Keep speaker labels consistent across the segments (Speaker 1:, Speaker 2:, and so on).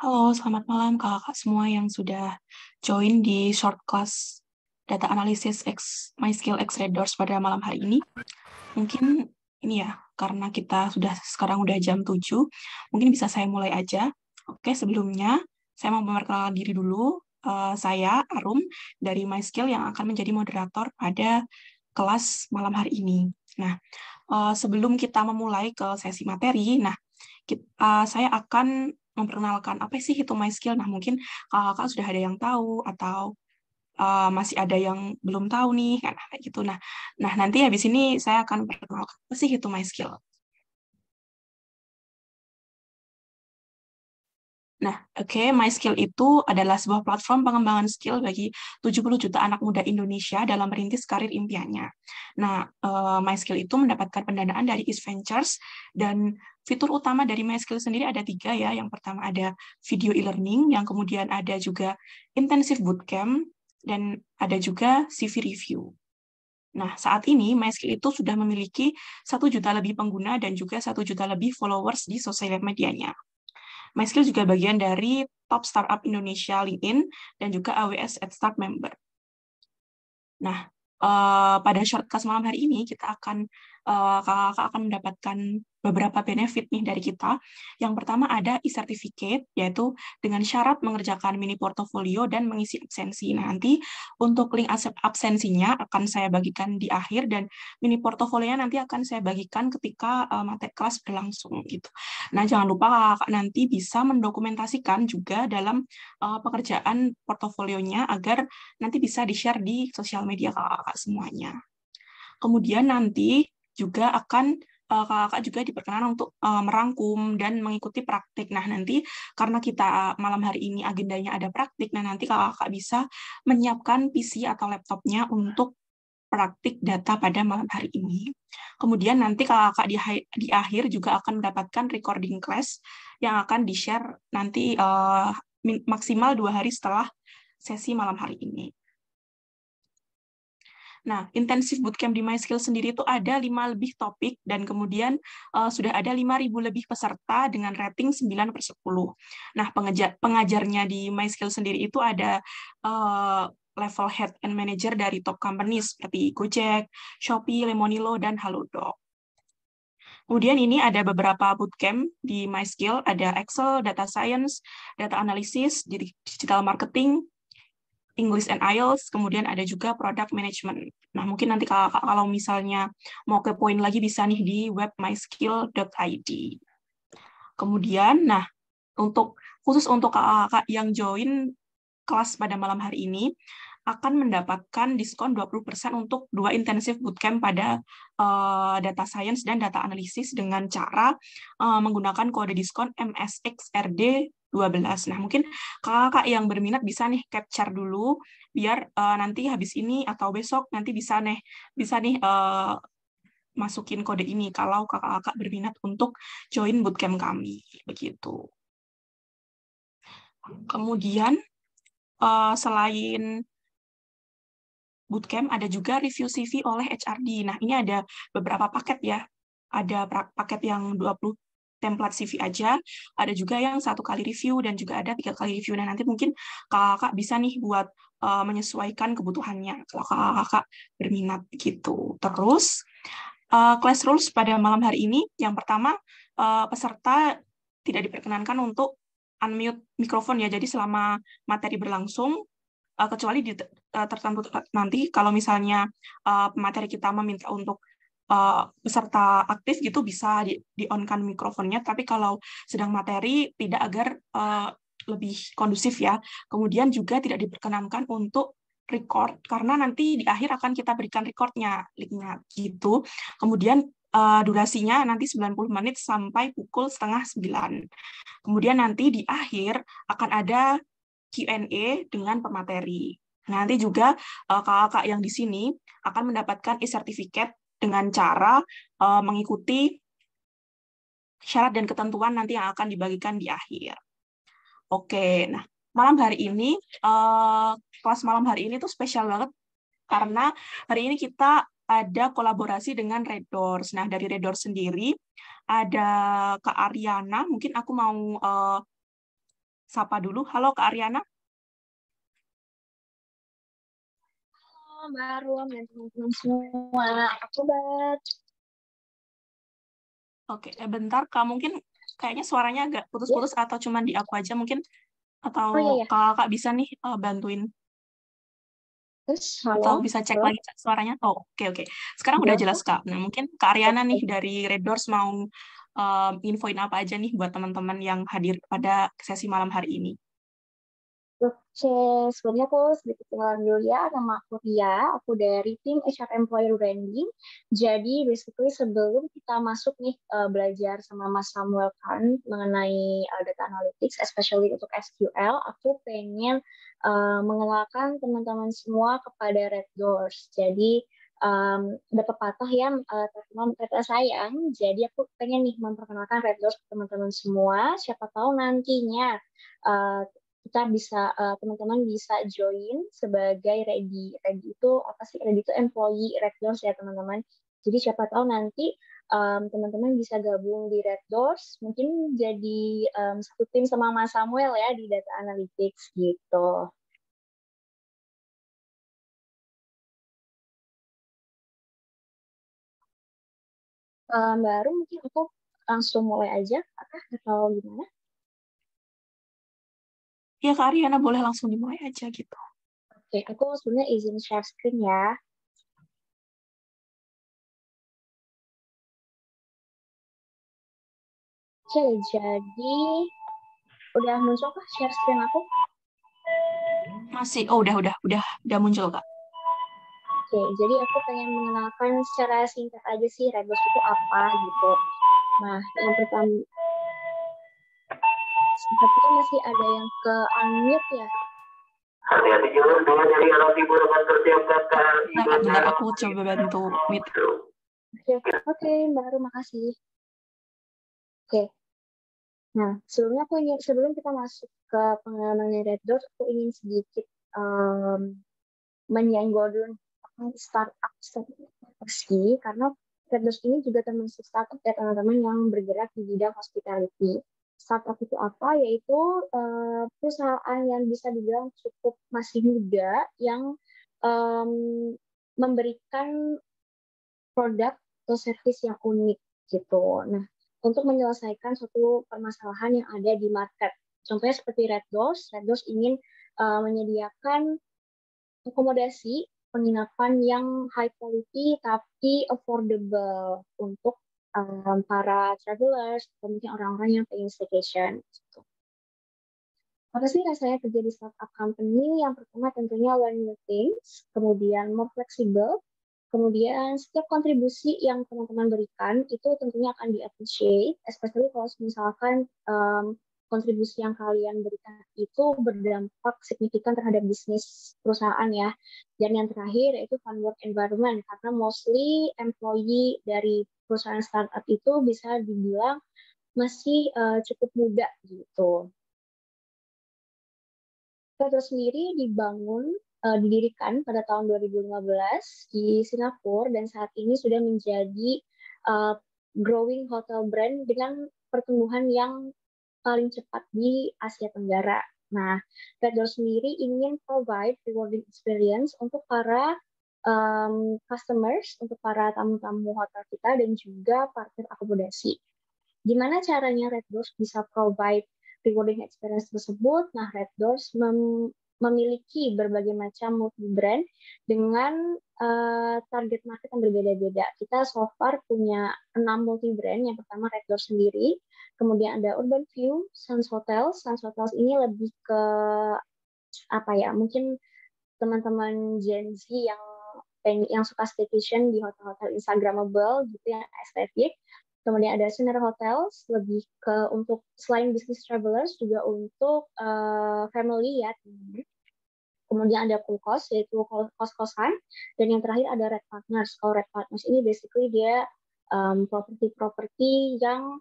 Speaker 1: Halo, selamat malam kakak-kakak semua yang sudah join di short class data analisis X, Skill X Doors pada malam hari ini. Mungkin ini ya, karena kita sudah sekarang udah jam 7, mungkin bisa saya mulai aja. Oke, sebelumnya saya mau memperkenalkan diri dulu. Eh, saya Arum dari my skill yang akan menjadi moderator pada kelas malam hari ini. Nah, eh, sebelum kita memulai ke sesi materi, nah kita, eh, saya akan memperkenalkan apa sih itu my skill. Nah, mungkin kakak-kakak sudah ada yang tahu atau uh, masih ada yang belum tahu nih kan gitu. Nah, nah nanti habis ini saya akan perkenalkan apa sih itu my
Speaker 2: skill. Nah,
Speaker 1: oke, okay, My itu adalah sebuah platform pengembangan skill bagi 70 juta anak muda Indonesia dalam merintis karir impiannya. Nah, uh, eh, My itu mendapatkan pendanaan dari East Ventures dan fitur utama dari My sendiri ada tiga ya. Yang pertama ada video e-learning, yang kemudian ada juga intensive bootcamp, dan ada juga CV review. Nah, saat ini MySkill itu sudah memiliki satu juta lebih pengguna dan juga satu juta lebih followers di sosial medianya. MySkill juga bagian dari Top Startup Indonesia LinkedIn dan juga AWS at Start member. Nah, uh, pada shortcast malam hari ini kita akan eh, kakak-kakak akan mendapatkan beberapa benefit nih dari kita. Yang pertama ada e-certificate, yaitu dengan syarat mengerjakan mini portfolio dan mengisi absensi. Nah, nanti untuk link absensinya akan saya bagikan di akhir dan mini portfolio nanti akan saya bagikan ketika uh, mata kelas berlangsung gitu. Nah, jangan lupa kakak nanti bisa mendokumentasikan juga dalam uh, pekerjaan portofolionya agar nanti bisa di-share di sosial media kakak-kakak semuanya. Kemudian nanti juga akan uh, kakak juga diperkenan untuk uh, merangkum dan mengikuti praktik. Nah, nanti karena kita eh, malam hari ini agendanya ada praktik, nah nanti kakak bisa menyiapkan PC atau laptopnya untuk praktik data pada malam hari ini. Kemudian nanti kakak di, di akhir juga akan mendapatkan recording class yang akan di-share nanti uh, maksimal dua hari setelah sesi malam hari ini. Nah, intensif bootcamp di MySkill sendiri itu ada lima lebih topik dan kemudian uh, sudah ada lima ribu lebih peserta dengan rating 9 per 10. Nah, pengajar, pengajarnya di MySkill sendiri itu ada uh, level head and manager dari top companies seperti Gojek, Shopee, Lemonilo, dan Halodoc. Kemudian ini ada beberapa bootcamp di MySkill, ada Excel, Data Science, Data Analysis, Digital Marketing, English and IELTS, kemudian ada juga product management. Nah, mungkin nanti kalau, kalau misalnya mau ke poin lagi bisa nih di web myskill.id. Kemudian, nah, untuk khusus untuk kakak-kakak yang join kelas pada malam hari ini akan mendapatkan diskon 20% untuk dua intensif bootcamp pada uh, data science dan data analisis dengan cara uh, menggunakan kode diskon MSXRD 12. Nah, mungkin kakak-kakak yang berminat bisa nih capture dulu biar uh, nanti habis ini atau besok nanti bisa nih bisa nih uh, masukin kode ini kalau kakak-kakak berminat untuk join bootcamp kami begitu. Kemudian uh, selain bootcamp ada juga review CV oleh HRD. Nah, ini ada beberapa paket ya. Ada paket yang 20 template CV aja, ada juga yang satu kali review dan juga ada tiga kali review. Nah nanti mungkin kakak bisa nih buat uh, menyesuaikan kebutuhannya kalau kakak berminat gitu. Terus uh, class rules pada malam hari ini, yang pertama uh, peserta tidak diperkenankan untuk unmute mikrofon ya. Jadi selama materi berlangsung kecuali di tertentu nanti kalau misalnya materi kita meminta untuk uh, aktif gitu bisa di, di on kan mikrofonnya tapi kalau sedang materi tidak agar uh, lebih kondusif ya kemudian juga tidak diperkenankan untuk record karena nanti di akhir akan kita berikan recordnya linknya gitu kemudian uh, durasinya nanti 90 menit sampai pukul setengah 9 kemudian nanti di akhir akan ada Q&A dengan pemateri nanti juga kakak-kakak uh, yang di sini akan mendapatkan e-certificate dengan cara uh, mengikuti syarat dan ketentuan nanti yang akan dibagikan di akhir. Oke, nah malam hari ini uh, kelas malam hari ini tuh spesial banget karena hari ini kita ada kolaborasi dengan Red Doors. Nah, dari Red Doors sendiri ada Kak Ariana, mungkin aku mau uh, sapa dulu. Halo Kak Ariana. Mbak Rum dan teman-teman semua. Aku bat. Oke, eh, bentar Kak. Mungkin kayaknya suaranya agak putus-putus yeah. atau cuma di aku aja mungkin. Atau oh, iya, iya. kakak bisa nih uh, bantuin. halo, atau bisa cek halo. lagi suaranya. Oh, oke, okay, oke. Okay. Sekarang udah, udah jelas, Kak. Nah, mungkin Kak Ariana nih dari Red Doors mau uh, infoin apa aja nih buat teman-teman yang hadir pada sesi malam hari ini.
Speaker 3: Oke, sebelumnya aku sedikit kenalan dulu ya. Nama aku Ria, aku dari tim HR Employer Branding. Jadi, basically sebelum kita masuk nih uh, belajar sama Mas Samuel Khan mengenai uh, data analytics, especially untuk SQL, aku pengen uh, mengenalkan teman-teman semua kepada Red Doors. Jadi, um, ada pepatah yang uh, terkenal kata sayang. Jadi aku pengen nih memperkenalkan Red Doors ke teman-teman semua. Siapa tahu nantinya uh, kita bisa teman eh, teman-teman bisa join sebagai ready. Ready itu apa sih? Ready itu employee Red Doors ya teman-teman. Jadi siapa tahu nanti teman teman-teman bisa gabung di Red Doors, mungkin jadi um, satu tim sama Mas Samuel ya di data analytics
Speaker 2: gitu. Um, baru
Speaker 3: mungkin aku langsung mulai aja, atau gimana? Ya Kak Ariana boleh langsung dimulai aja gitu. Oke, aku sebenarnya izin share screen
Speaker 2: ya. Oke,
Speaker 3: jadi udah muncul kah share screen aku?
Speaker 1: Masih, oh udah, udah, udah, udah muncul Kak.
Speaker 3: Oke, jadi aku pengen mengenalkan secara singkat aja sih Rebus itu apa gitu. Nah, yang pertama tapi masih ada yang ke unmute ya. hati
Speaker 2: nah, Bentar, aku
Speaker 3: coba bantu meet. Oke, okay. okay, Mbak Aru, makasih. Oke. Okay. Nah, sebelumnya aku ingin sebelum kita masuk ke pengalaman Red Door, aku ingin sedikit um, menyenggol dulu tentang startup startup karena Red Doors ini juga termasuk startup ya teman-teman yang bergerak di bidang hospitality startup itu apa yaitu uh, perusahaan yang bisa dibilang cukup masih muda yang um, memberikan produk atau servis yang unik gitu. Nah, untuk menyelesaikan suatu permasalahan yang ada di market. Contohnya seperti Red Redos ingin uh, menyediakan akomodasi penginapan yang high quality tapi affordable untuk um, para travelers atau mungkin orang-orang yang pengen staycation. Gitu. Apa sih rasanya kerja di startup company? Yang pertama tentunya learning new things, kemudian more flexible, kemudian setiap kontribusi yang teman-teman berikan itu tentunya akan di-appreciate, especially kalau misalkan um, kontribusi yang kalian berikan itu berdampak signifikan terhadap bisnis perusahaan ya. Dan yang terakhir yaitu fun work environment karena mostly employee dari perusahaan startup itu bisa dibilang masih uh, cukup muda gitu. Petro sendiri dibangun uh, didirikan pada tahun 2015 di Singapura dan saat ini sudah menjadi uh, growing hotel brand dengan pertumbuhan yang paling cepat di Asia Tenggara. Nah, Red sendiri ingin provide rewarding experience untuk para um, customers, untuk para tamu-tamu hotel kita dan juga partner akomodasi. Gimana caranya Red Doors bisa provide rewarding experience tersebut? Nah, Red Doors mem memiliki berbagai macam multi brand dengan uh, target market yang berbeda-beda. Kita so far punya enam multi brand. Yang pertama Red Doors sendiri, kemudian ada Urban View, Suns Hotels. Suns Hotels ini lebih ke apa ya? Mungkin teman-teman Gen Z yang yang suka staycation di hotel-hotel Instagramable gitu yang estetik. Kemudian ada senior Hotels lebih ke untuk selain business travelers juga untuk uh, family ya. Kemudian ada Cool Cost yaitu kos-kosan dan yang terakhir ada Red Partners. Kalau Red Partners ini basically dia um, properti-properti yang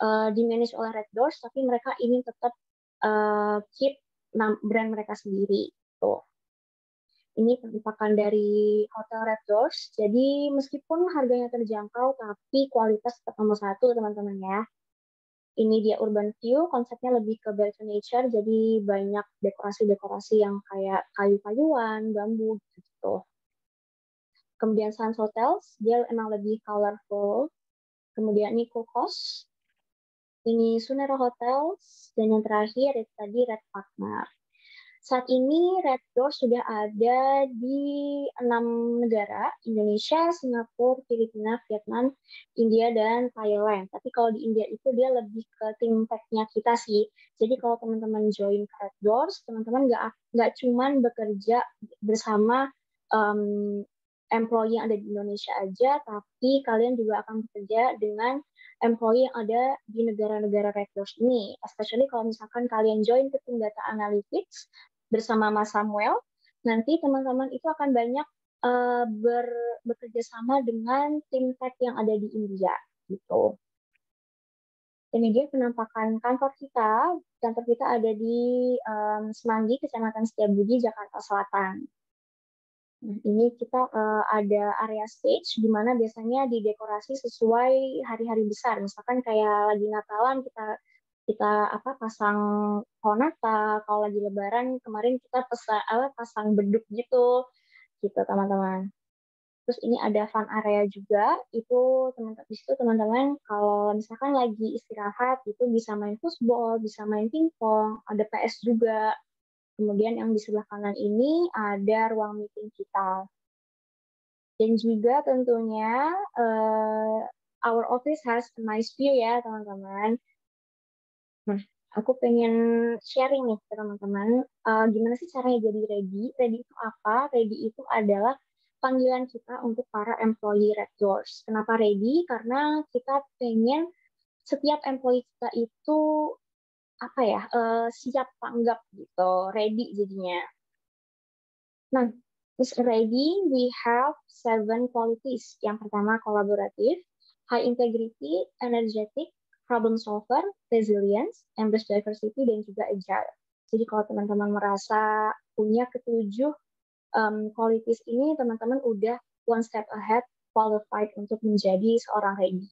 Speaker 3: uh, dimanage oleh Red Doors, tapi mereka ingin tetap uh, keep brand mereka sendiri. Tuh. Gitu. Ini penampakan dari Hotel Red Doors. Jadi meskipun harganya terjangkau, tapi kualitas tetap nomor satu teman-teman ya. Ini dia urban view, konsepnya lebih ke back to nature, jadi banyak dekorasi-dekorasi yang kayak kayu-kayuan, bambu gitu. Kemudian Sun Hotels, dia emang lebih colorful. Kemudian ini Kukos, ini Sunero Hotels, dan yang terakhir itu tadi Red Partner. Saat ini Red Door sudah ada di enam negara, Indonesia, Singapura, Filipina, Vietnam, India, dan Thailand. Tapi kalau di India itu dia lebih ke tim tech-nya kita sih. Jadi kalau teman-teman join ke Red Doors, teman-teman nggak nggak cuman bekerja bersama um, employee yang ada di Indonesia aja, tapi kalian juga akan bekerja dengan employee yang ada di negara-negara rekrut ini. Especially kalau misalkan kalian join ke tim data analytics bersama Mas Samuel, nanti teman-teman itu akan banyak uh, ber, bekerja sama dengan tim tech yang ada di India gitu. Ini dia penampakan kantor kita. Kantor kita ada di um, Semanggi, Kecamatan Setiabudi, Jakarta Selatan ini kita uh, ada area stage di mana biasanya didekorasi sesuai hari-hari besar. Misalkan kayak lagi Natalan kita kita apa pasang pohon Natal, kalau lagi Lebaran kemarin kita pesa, apa, pasang beduk gitu. Gitu teman-teman. Terus ini ada fun area juga, itu teman-teman di situ teman-teman kalau misalkan lagi istirahat itu bisa main football, bisa main pingpong, ada PS juga Kemudian yang di sebelah kanan ini ada ruang meeting kita. Dan juga tentunya uh, our office has a nice view ya teman-teman. Nah, aku pengen sharing nih teman-teman. Uh, gimana sih caranya jadi ready? Ready itu apa? Ready itu adalah panggilan kita untuk para employee Red Doors. Kenapa ready? Karena kita pengen setiap employee kita itu apa ya uh, siap tanggap gitu ready jadinya nah is ready we have seven qualities yang pertama kolaboratif high integrity energetic problem solver resilience embrace diversity dan juga agile jadi kalau teman-teman merasa punya ketujuh um, qualities ini teman-teman udah one step ahead qualified untuk menjadi seorang ready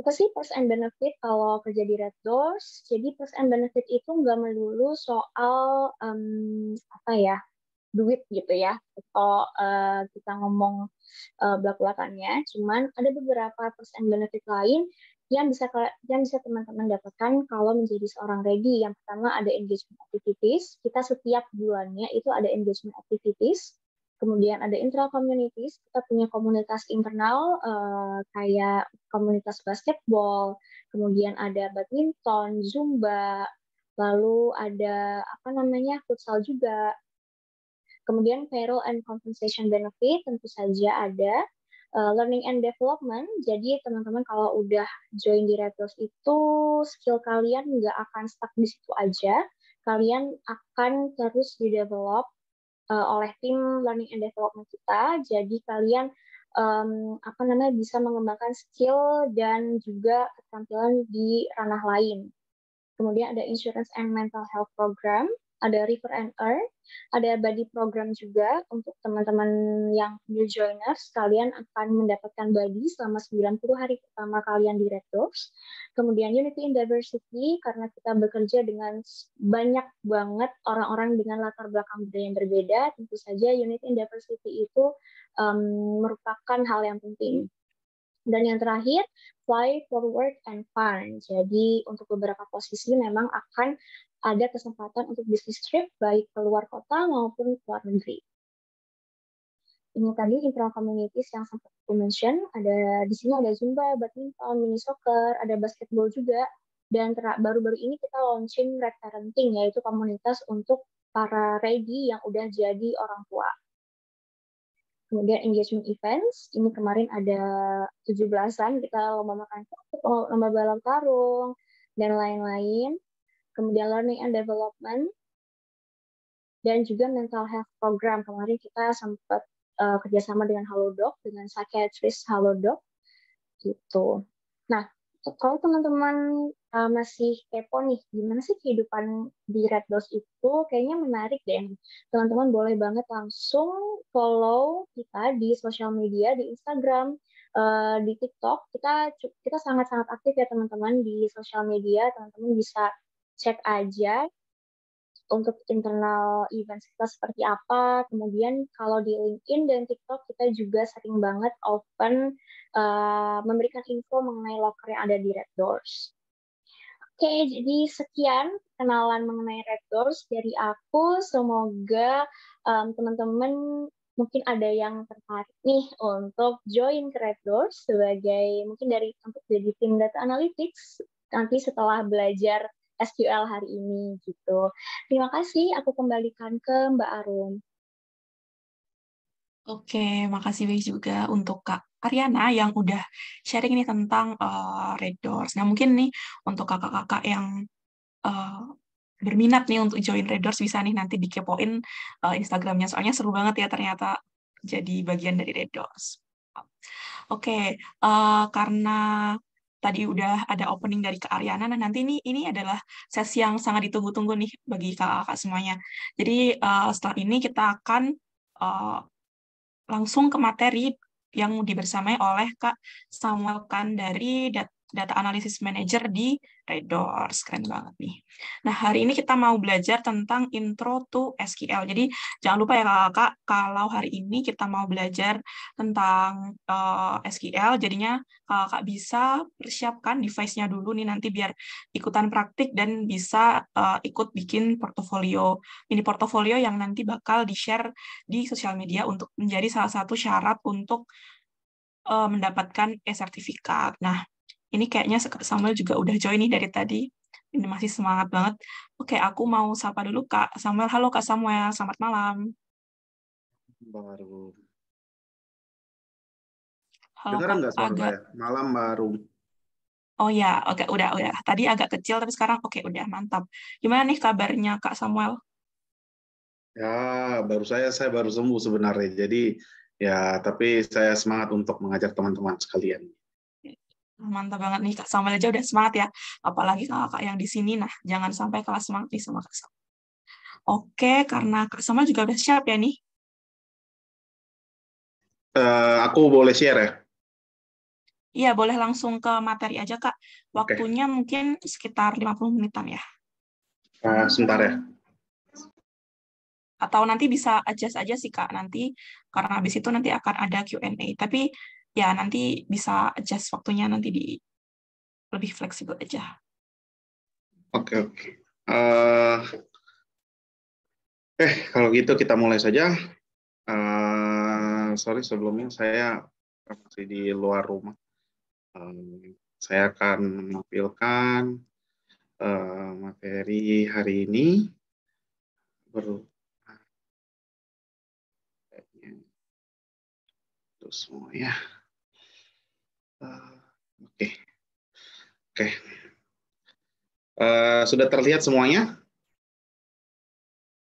Speaker 3: itu sih plus and benefit kalau kerja di Red Doors? Jadi plus and benefit itu nggak melulu soal um, apa ya duit gitu ya atau uh, eh, kita ngomong uh, eh, belak belakannya cuman ada beberapa plus and benefit lain yang bisa yang bisa teman-teman dapatkan kalau menjadi seorang ready yang pertama ada engagement activities kita setiap bulannya itu ada engagement activities Kemudian ada internal communities, kita punya komunitas internal uh, kayak komunitas basketball, kemudian ada badminton, zumba, lalu ada apa namanya futsal juga. Kemudian payroll and compensation benefit tentu saja ada. Uh, learning and development, jadi teman-teman kalau udah join di Reptiles itu skill kalian nggak akan stuck di situ aja, kalian akan terus di develop uh, oleh tim learning and development kita. Jadi kalian um, apa namanya bisa mengembangkan skill dan juga keterampilan di ranah lain. Kemudian ada insurance and mental health program ada River and Earth, ada body Program juga untuk teman-teman yang new joiners, kalian akan mendapatkan body selama 90 hari pertama kalian di Red Kemudian Unity in Diversity, karena kita bekerja dengan banyak banget orang-orang dengan latar belakang budaya yang berbeda, tentu saja Unity in Diversity itu um, merupakan hal yang penting. Dan yang terakhir, fly forward and fun. Jadi untuk beberapa posisi memang akan ada kesempatan untuk bisnis trip baik keluar kota maupun luar negeri. Ini tadi internal communities yang sempat aku mention, ada di sini ada Zumba, badminton, mini soccer, ada basketball juga, dan baru-baru ini kita launching Red Parenting, yaitu komunitas untuk para ready yang udah jadi orang tua. Kemudian engagement events, ini kemarin ada 17-an, kita lomba makan lomba balap karung, dan lain-lain kemudian learning and development, dan juga mental health program. Kemarin kita sempat uh, eh, kerjasama dengan Halodoc, dengan psychiatrist Halodoc, gitu. Nah, kalau teman-teman uh, masih kepo nih, gimana sih kehidupan di Red Dose itu, kayaknya menarik deh. Teman-teman boleh banget langsung follow kita di sosial media, di Instagram, uh, di TikTok. Kita kita sangat-sangat aktif ya teman-teman di sosial media. Teman-teman bisa cek aja untuk internal event kita seperti apa. Kemudian kalau di LinkedIn dan TikTok kita juga sering banget open uh, memberikan info mengenai locker yang ada di Red Doors. Oke, okay, jadi sekian kenalan mengenai Red Doors dari aku. Semoga um, teman-teman mungkin ada yang tertarik nih untuk join ke Red Doors sebagai mungkin dari untuk jadi tim data analytics nanti setelah belajar SQL hari ini gitu. Terima kasih, aku kembalikan ke Mbak Arun.
Speaker 1: Oke, makasih baik juga untuk Kak Ariana yang udah sharing ini tentang uh, Red Doors. Nah, mungkin nih untuk kakak-kakak yang uh, berminat nih untuk join Red Doors bisa nih nanti dikepoin uh, Instagramnya. Soalnya seru banget ya ternyata jadi bagian dari Red Doors. Oke, okay, uh, karena tadi udah ada opening dari Kak Ariana. Nah, nanti ini ini adalah sesi yang sangat ditunggu-tunggu nih bagi kakak-kakak semuanya. Jadi uh, setelah ini kita akan uh, langsung ke materi yang dibersamai oleh Kak Samuel Kan dari data analisis manager di Red Doors. Keren banget nih. Nah, hari ini kita mau belajar tentang intro to SQL. Jadi, jangan lupa ya kakak, kalau hari ini kita mau belajar tentang uh, eh, SQL, jadinya kakak bisa persiapkan device-nya dulu nih nanti biar ikutan praktik dan bisa uh, ikut bikin portofolio. Ini portofolio yang nanti bakal di-share di sosial media untuk menjadi salah satu syarat untuk eh, mendapatkan e-sertifikat. Nah, ini kayaknya Samuel juga udah join nih dari tadi. Ini masih semangat banget. Oke, aku mau sapa dulu Kak Samuel. Halo Kak Samuel, selamat malam.
Speaker 2: Baru.
Speaker 1: Halo, Dengar nggak suara agak... saya?
Speaker 2: Malam, baru.
Speaker 1: Oh ya, oke, udah, udah. Tadi agak kecil, tapi sekarang oke, udah, mantap. Gimana nih kabarnya Kak Samuel?
Speaker 4: Ya, baru saya, saya baru sembuh sebenarnya. Jadi, ya, tapi saya semangat untuk mengajak teman-teman sekalian.
Speaker 1: Mantap banget nih Kak Samuel aja udah semangat ya. Apalagi kakak yang di sini, nah jangan sampai kalah semangat nih sama Kak Samuel. Oke, karena Kak Samuel juga udah siap ya nih.
Speaker 2: Uh, aku boleh share ya?
Speaker 1: Iya, boleh langsung ke materi aja, Kak. Waktunya okay. mungkin sekitar 50 menitan ya.
Speaker 2: Uh, sebentar ya.
Speaker 1: Atau nanti bisa adjust aja sih, Kak. Nanti, karena habis itu nanti akan ada Q&A. Tapi ya nanti bisa adjust waktunya nanti di lebih fleksibel aja.
Speaker 2: Oke okay, oke. Okay. Uh, eh, eh kalau gitu kita mulai saja.
Speaker 4: Uh, sorry sebelumnya saya masih di luar rumah. Um, saya akan menampilkan uh, materi hari
Speaker 2: ini ber Terus semua ya. Oke, oke. Uh, sudah terlihat semuanya?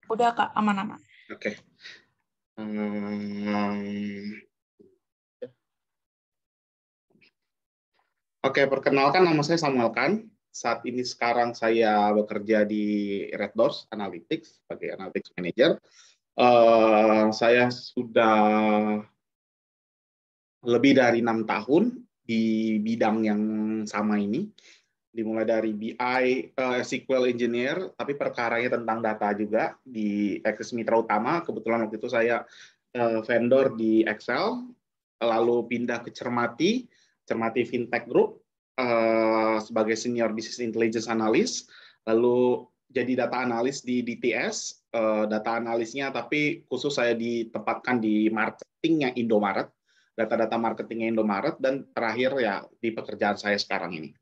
Speaker 1: Udah kak, aman-aman.
Speaker 2: Oke. Hmm.
Speaker 4: Oke, perkenalkan nama saya Samuel Kan. Saat ini sekarang saya bekerja di Red Doors Analytics sebagai Analytics Manager. Uh, saya sudah lebih dari enam tahun di bidang yang sama ini dimulai dari BI uh, eh, SQL engineer tapi perkaranya tentang data juga di Access Mitra Utama kebetulan waktu itu saya uh, vendor di Excel lalu pindah ke Cermati Cermati FinTech Group uh, sebagai senior business intelligence analyst lalu jadi data analis di DTS uh, data analisnya tapi khusus saya ditempatkan di marketingnya Indomaret data-data marketingnya Indomaret, dan terakhir ya di pekerjaan saya sekarang ini.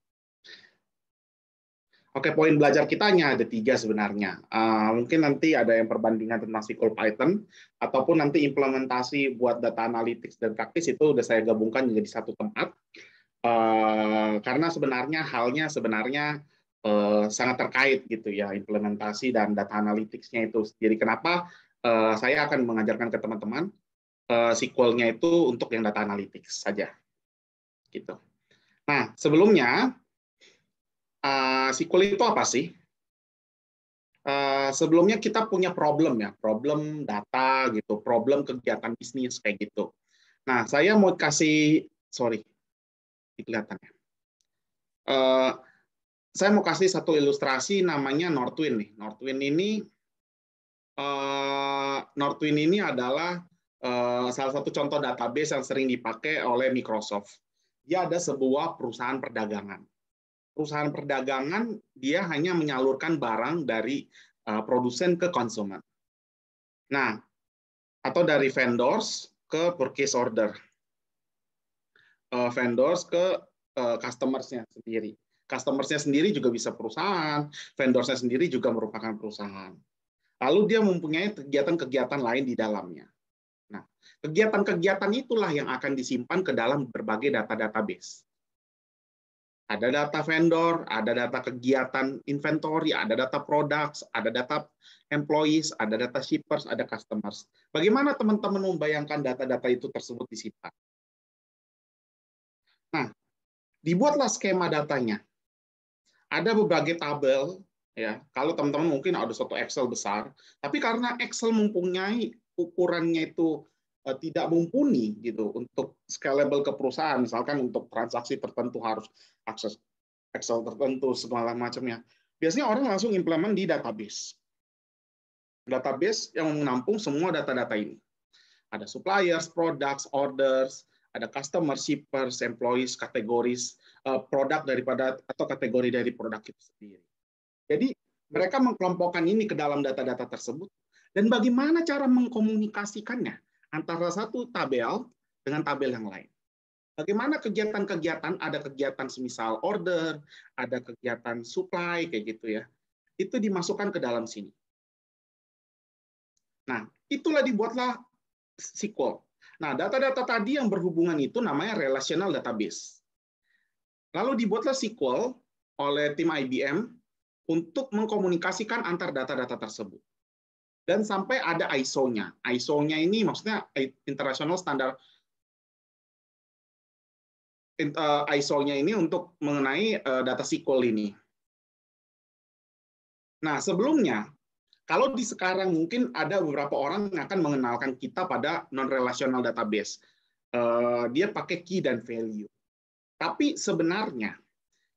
Speaker 4: Oke, poin belajar kita kitanya ada tiga sebenarnya. Uh, mungkin nanti ada yang perbandingan tentang SQL Python, ataupun nanti implementasi buat data analytics dan praktis itu udah saya gabungkan menjadi satu tempat. Uh, karena sebenarnya halnya sebenarnya uh, sangat terkait gitu ya implementasi dan data analyticsnya itu. Jadi kenapa uh, saya akan mengajarkan ke teman-teman Eh, SQL-nya itu untuk yang data analytics saja. Gitu. Nah, sebelumnya eh, SQL itu apa sih? Eh, sebelumnya kita punya problem ya, problem data gitu, problem kegiatan bisnis kayak gitu. Nah, saya mau kasih, sorry, kelihatannya. saya mau kasih satu ilustrasi namanya Northwind nih. Northwind ini Northwind ini adalah Eh, salah satu contoh database yang sering dipakai oleh Microsoft. Dia ada sebuah perusahaan perdagangan. Perusahaan perdagangan dia hanya menyalurkan barang dari eh, produsen ke konsumen. Nah, atau dari vendors ke purchase order. Eh, vendors ke customersnya sendiri. Customersnya sendiri juga bisa perusahaan, vendorsnya sendiri juga merupakan perusahaan. Lalu dia mempunyai kegiatan-kegiatan lain di dalamnya Kegiatan-kegiatan itulah yang akan disimpan ke dalam berbagai data database. Ada data vendor, ada data kegiatan inventory, ada data products, ada data employees, ada data shippers, ada customers. Bagaimana teman-teman membayangkan
Speaker 2: data-data itu tersebut disimpan? Nah, dibuatlah skema datanya. Ada berbagai tabel ya. Kalau teman-teman mungkin
Speaker 4: ada satu Excel besar, tapi karena Excel mempunyai ukurannya itu Eh, tidak mumpuni gitu untuk scalable ke perusahaan misalkan untuk transaksi tertentu harus akses Excel tertentu segala macamnya biasanya orang langsung implement di database database yang menampung semua data-data ini ada suppliers products orders ada customer shippers employees kategoris eh, produk daripada atau kategori dari produk itu sendiri jadi mereka mengkelompokkan ini ke dalam data-data tersebut dan bagaimana cara mengkomunikasikannya antara satu tabel dengan tabel yang lain. Bagaimana kegiatan-kegiatan, ada kegiatan semisal order, ada kegiatan supply, kayak gitu ya. Itu dimasukkan ke dalam sini. Nah, itulah dibuatlah SQL. Nah, data-data tadi yang berhubungan itu namanya relational database. Lalu dibuatlah SQL oleh tim IBM untuk mengkomunikasikan antar data-data tersebut dan sampai ada ISO-nya. ISO-nya ini maksudnya
Speaker 2: internasional standar ISO-nya eh, ini untuk mengenai eh, data SQL ini. Nah, sebelumnya
Speaker 4: kalau di sekarang mungkin ada beberapa orang yang akan mengenalkan kita pada non relational database. Eh, dia pakai key dan value. Tapi sebenarnya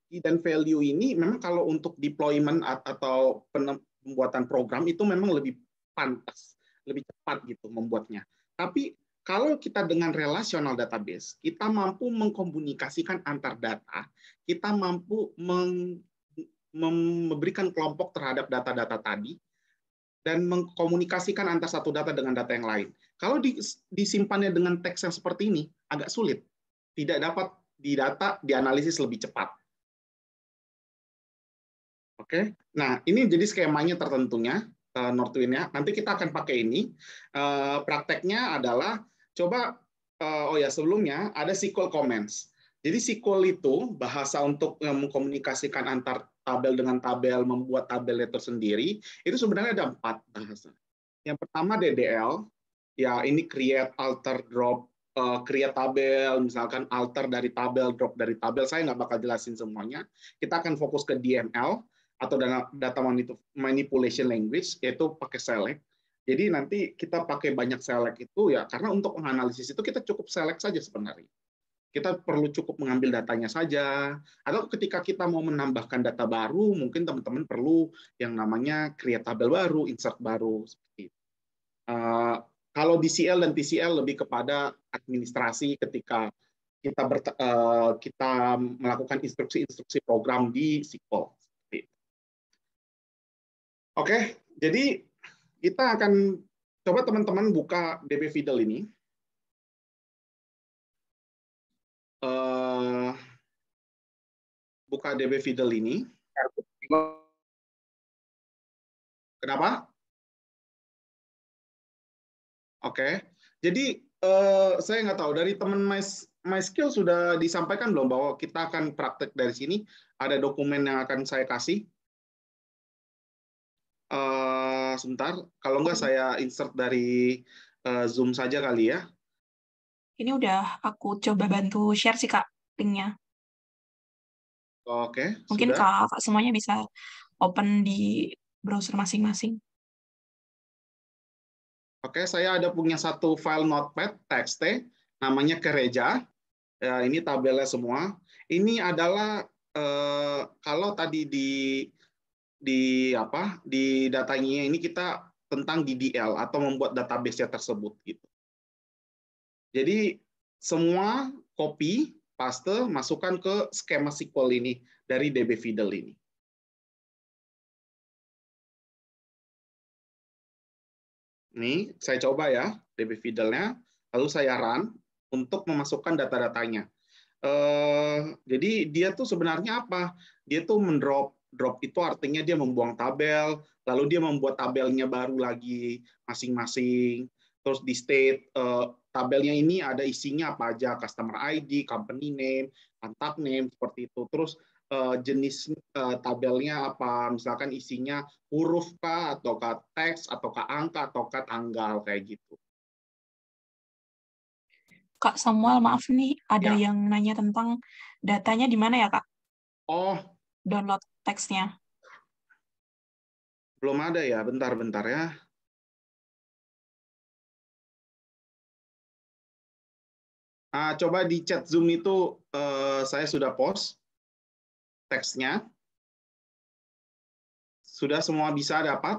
Speaker 4: key dan value ini memang kalau untuk deployment atau pembuatan program itu memang lebih pantas, lebih cepat gitu membuatnya. Tapi kalau kita dengan relasional database, kita mampu mengkomunikasikan antar data, kita mampu memberikan kelompok terhadap data-data tadi, dan mengkomunikasikan antar satu data dengan data yang lain. Kalau disimpannya dengan teks yang seperti ini, agak sulit. Tidak dapat didata, dianalisis lebih cepat. Oke, nah ini jadi skemanya tertentunya. Eh, Northwind ya Nanti kita akan pakai ini. Eh, prakteknya adalah coba eh, oh ya sebelumnya ada SQL comments. Jadi SQL itu bahasa untuk mengkomunikasikan antar tabel dengan tabel, membuat tabel tabelnya sendiri Itu sebenarnya ada empat bahasa. Yang pertama DDL, ya ini create, alter, drop, create tabel, misalkan alter dari tabel, drop dari tabel. Saya nggak bakal jelasin semuanya. Kita akan fokus ke DML atau data manipulation language yaitu pakai select. Jadi nanti kita pakai banyak select itu ya karena untuk menganalisis itu kita cukup select saja sebenarnya. Kita perlu cukup mengambil datanya saja atau ketika kita mau menambahkan data baru mungkin teman-teman perlu yang namanya create tabel baru, insert baru seperti itu. Uh, kalau DCL dan TCL lebih kepada administrasi ketika kita uh, kita melakukan instruksi-instruksi program di SQL Oke,
Speaker 2: jadi kita akan coba teman-teman buka DB Fidel ini. Eh, buka DB Fidel ini. Kenapa? Oke. Jadi eh, saya nggak tahu dari teman my, my skill sudah disampaikan belum bahwa kita akan praktek
Speaker 4: dari sini. Ada dokumen yang akan saya kasih Eh, sebentar, kalau enggak saya insert dari uh, Zoom saja kali ya.
Speaker 1: Ini udah aku coba bantu share sih Kak linknya.
Speaker 2: Oke. Okay, Mungkin sudah. kak
Speaker 1: semuanya bisa open di browser masing-masing.
Speaker 2: Oke, okay, saya ada punya satu file notepad
Speaker 4: txt, namanya gereja Ya, eh, ini tabelnya semua. Ini adalah eh, kalau tadi di di apa di datanya ini kita tentang DDL atau membuat database tersebut gitu.
Speaker 2: Jadi semua copy paste masukkan ke skema SQL ini dari DB Fidel ini. Ini saya coba ya DB Fidelnya
Speaker 4: lalu saya run untuk memasukkan data-datanya. Eh, jadi dia tuh sebenarnya apa? Dia tuh mendrop drop itu artinya dia membuang tabel, lalu dia membuat tabelnya baru lagi masing-masing. Terus di state uh, tabelnya ini ada isinya apa aja, customer ID, company name, contact name seperti itu. Terus uh, jenis uh, tabelnya apa, misalkan isinya huruf kah, ataukah teks, ataukah angka, ataukah tanggal kayak gitu.
Speaker 1: Kak Samuel, maaf nih, ada ya. yang nanya tentang datanya di mana ya, Kak? Oh, download teksnya?
Speaker 2: Belum ada ya, bentar-bentar ya. Ah, coba di chat Zoom itu eh, saya sudah post teksnya. Sudah semua bisa dapat?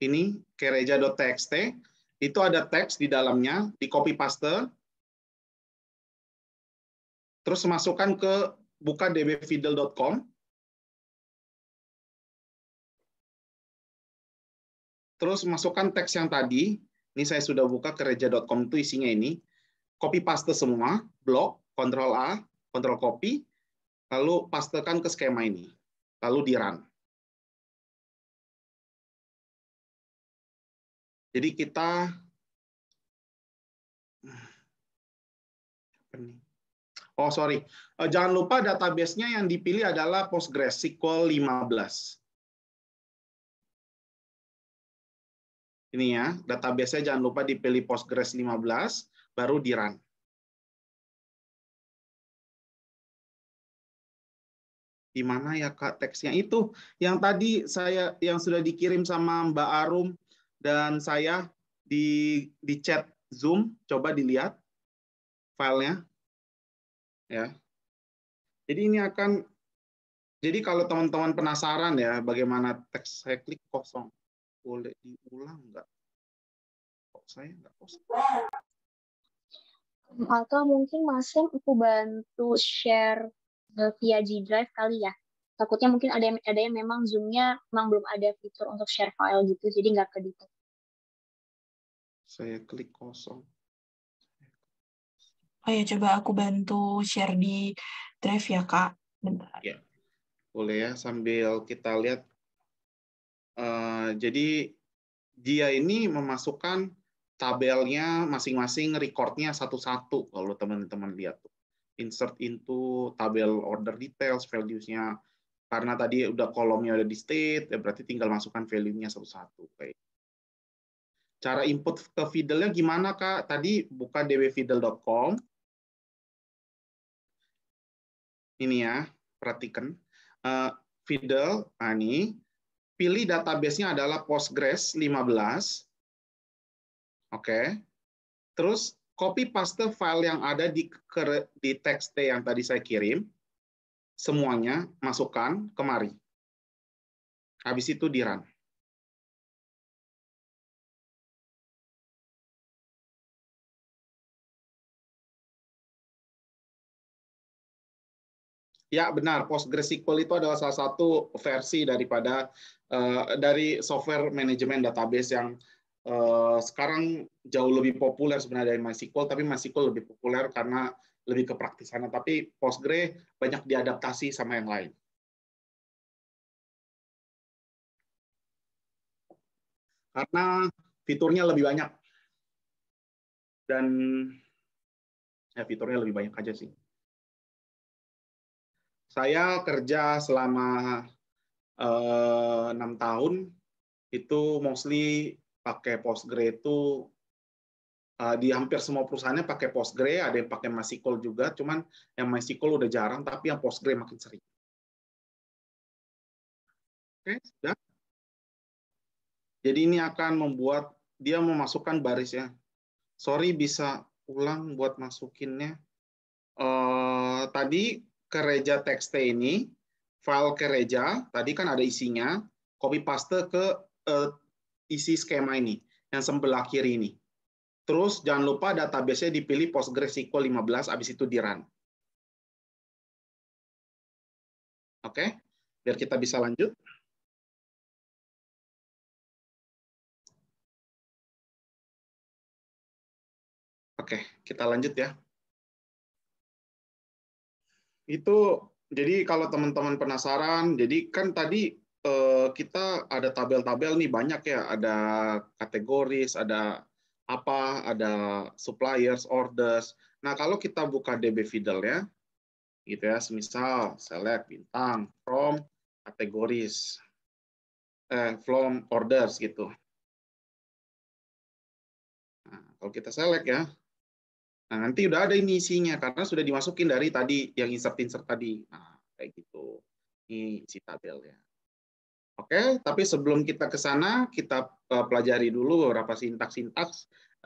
Speaker 2: ini kereja.txt itu ada teks di dalamnya di copy paste terus masukkan ke buka dbfiddle.com terus masukkan teks yang tadi ini saya sudah buka kereja.com itu isinya
Speaker 4: ini copy paste semua blok control A control copy
Speaker 2: lalu pastekan ke skema ini lalu di run Jadi kita Oh, sorry. Eh, jangan lupa database-nya
Speaker 4: yang dipilih adalah PostgreSQL 15.
Speaker 2: Ini ya, database-nya jangan lupa dipilih PostgreSQL 15, baru di-run. Di mana ya Kak teksnya itu yang tadi saya yang sudah dikirim
Speaker 4: sama Mbak Arum dan saya di di chat Zoom coba dilihat filenya ya jadi ini akan jadi kalau teman-teman penasaran ya bagaimana teks saya klik kosong boleh diulang nggak kok saya nggak
Speaker 2: kosong
Speaker 3: atau mungkin Mas aku bantu share eh, via G Drive kali ya takutnya mungkin ada yang, ada yang memang zoomnya memang belum ada fitur untuk share file gitu jadi nggak ke detail.
Speaker 2: Saya klik kosong.
Speaker 1: Oh ya, coba aku bantu share di drive ya, Kak.
Speaker 4: Bentar. Ya, boleh ya sambil kita lihat. Uh, jadi dia ini memasukkan tabelnya masing-masing recordnya satu-satu kalau teman-teman lihat tuh. Insert into tabel order details, values-nya. Karena tadi udah kolomnya udah di state, ya berarti tinggal masukkan value-nya
Speaker 2: satu-satu. Kayak Cara input ke Fiddle-nya gimana, Kak? Tadi buka dbfiddle.com. Ini ya,
Speaker 4: perhatikan. Uh, eh, Fiddle, nah ini. Pilih database-nya adalah Postgres 15. Oke. Okay. Terus copy paste file yang ada di, di text yang tadi saya kirim.
Speaker 2: Semuanya masukkan kemari. Habis itu di run. Ya benar, PostgreSQL itu adalah salah satu versi daripada uh, dari software
Speaker 4: manajemen database yang uh, sekarang jauh lebih populer sebenarnya dari MySQL,
Speaker 2: tapi MySQL lebih populer karena lebih ke praktisannya. Tapi Postgre banyak diadaptasi sama yang lain. Karena fiturnya lebih banyak dan ya fiturnya lebih banyak aja sih.
Speaker 4: Saya kerja selama eh, enam uh, tahun itu mostly pakai Postgre itu uh, di hampir semua perusahaannya pakai Postgre, ada yang pakai MySQL juga, cuman yang MySQL udah jarang, tapi yang Postgre makin
Speaker 2: sering. Oke, sudah. Jadi ini akan membuat dia memasukkan barisnya. Sorry bisa
Speaker 4: ulang buat masukinnya. Uh, tadi kereja txt ini, file kereja, tadi kan ada isinya, copy paste ke uh, isi skema ini, yang sebelah kiri ini. Terus jangan lupa database-nya
Speaker 2: dipilih PostgreSQL 15, habis itu di run. Oke, okay? biar kita bisa lanjut. Oke, okay, kita lanjut ya itu jadi
Speaker 4: kalau teman-teman penasaran, jadi kan tadi eh, kita ada tabel-tabel nih banyak ya, ada kategoris, ada apa, ada suppliers, orders. Nah kalau kita buka DB Fiddle ya, gitu ya, semisal
Speaker 2: select bintang from kategoris, eh, from orders gitu. Nah, kalau kita select ya, Nah, nanti udah ada ini isinya karena sudah dimasukin dari tadi yang insert-insert tadi. Nah,
Speaker 4: kayak gitu. Ini isi tabelnya. Oke, tapi sebelum kita ke sana, kita eh, pelajari dulu beberapa sintaks-sintaks,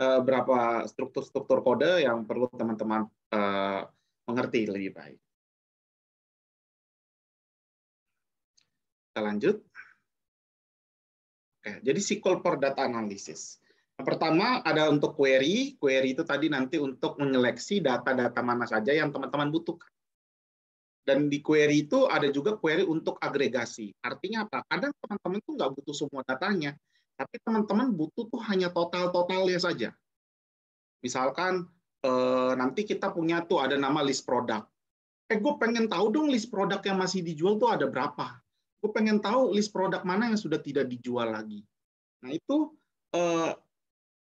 Speaker 4: eh, berapa struktur-struktur
Speaker 2: kode yang perlu teman-teman eh, mengerti lebih baik. Kita lanjut. Oke, jadi SQL for data analysis. Pertama ada untuk query. Query itu tadi nanti
Speaker 4: untuk menyeleksi data-data mana saja yang teman-teman butuhkan. Dan di query itu ada juga query untuk agregasi. Artinya apa? Kadang teman-teman tuh nggak butuh semua datanya, tapi teman-teman butuh tuh hanya total-totalnya saja. Misalkan eh, nanti kita punya tuh ada nama list produk. Eh, gue pengen tahu dong list produk yang masih dijual tuh ada berapa. Gue pengen tahu list produk mana yang sudah tidak dijual lagi. Nah, itu eh,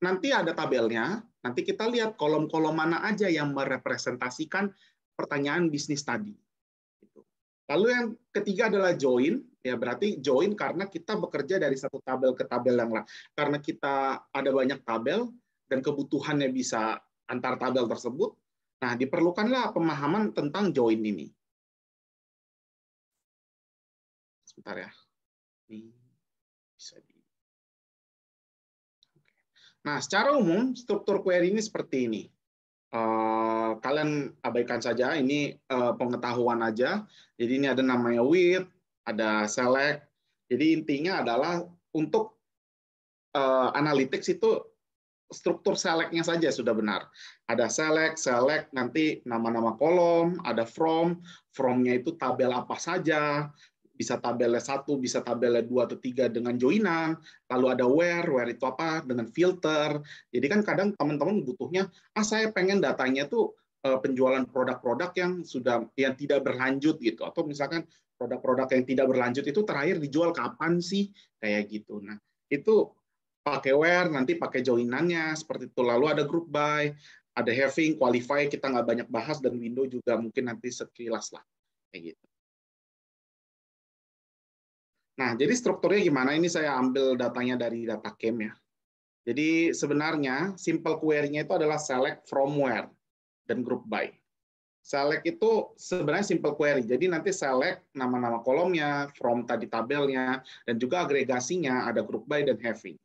Speaker 4: Nanti ada tabelnya, nanti kita lihat kolom-kolom mana aja yang merepresentasikan pertanyaan bisnis tadi. Gitu. Lalu yang ketiga adalah join, ya berarti join karena kita bekerja dari satu tabel ke tabel yang lain. Karena kita ada banyak tabel dan kebutuhannya bisa antar
Speaker 2: tabel tersebut, nah diperlukanlah pemahaman tentang join ini. Sebentar ya. Ini bisa di Nah, secara umum struktur query ini seperti ini.
Speaker 4: Eh, kalian abaikan saja, ini eh, pengetahuan aja. Jadi ini ada namanya with, ada select. Jadi intinya adalah untuk uh, analytics itu struktur selectnya saja sudah benar. Ada select, select, nanti nama-nama kolom, ada from, fromnya itu tabel apa saja, bisa tabelnya satu, bisa tabelnya dua atau tiga dengan joinan, lalu ada where, where itu apa, dengan filter. Jadi kan kadang teman-teman butuhnya, ah saya pengen datanya tuh eh, penjualan produk-produk yang sudah yang tidak berlanjut gitu atau misalkan produk-produk yang tidak berlanjut itu terakhir dijual kapan sih kayak gitu nah itu pakai where nanti pakai joinannya seperti itu lalu ada group by ada having qualify kita nggak banyak bahas dan window juga mungkin nanti sekilas lah kayak gitu Nah, jadi strukturnya gimana? Ini saya ambil datanya dari data camp e ya. Jadi sebenarnya simple query-nya itu adalah select from where dan group by. Select itu sebenarnya simple query. Jadi nanti
Speaker 2: select nama-nama kolomnya, from tadi tabelnya, dan juga agregasinya ada group by dan having.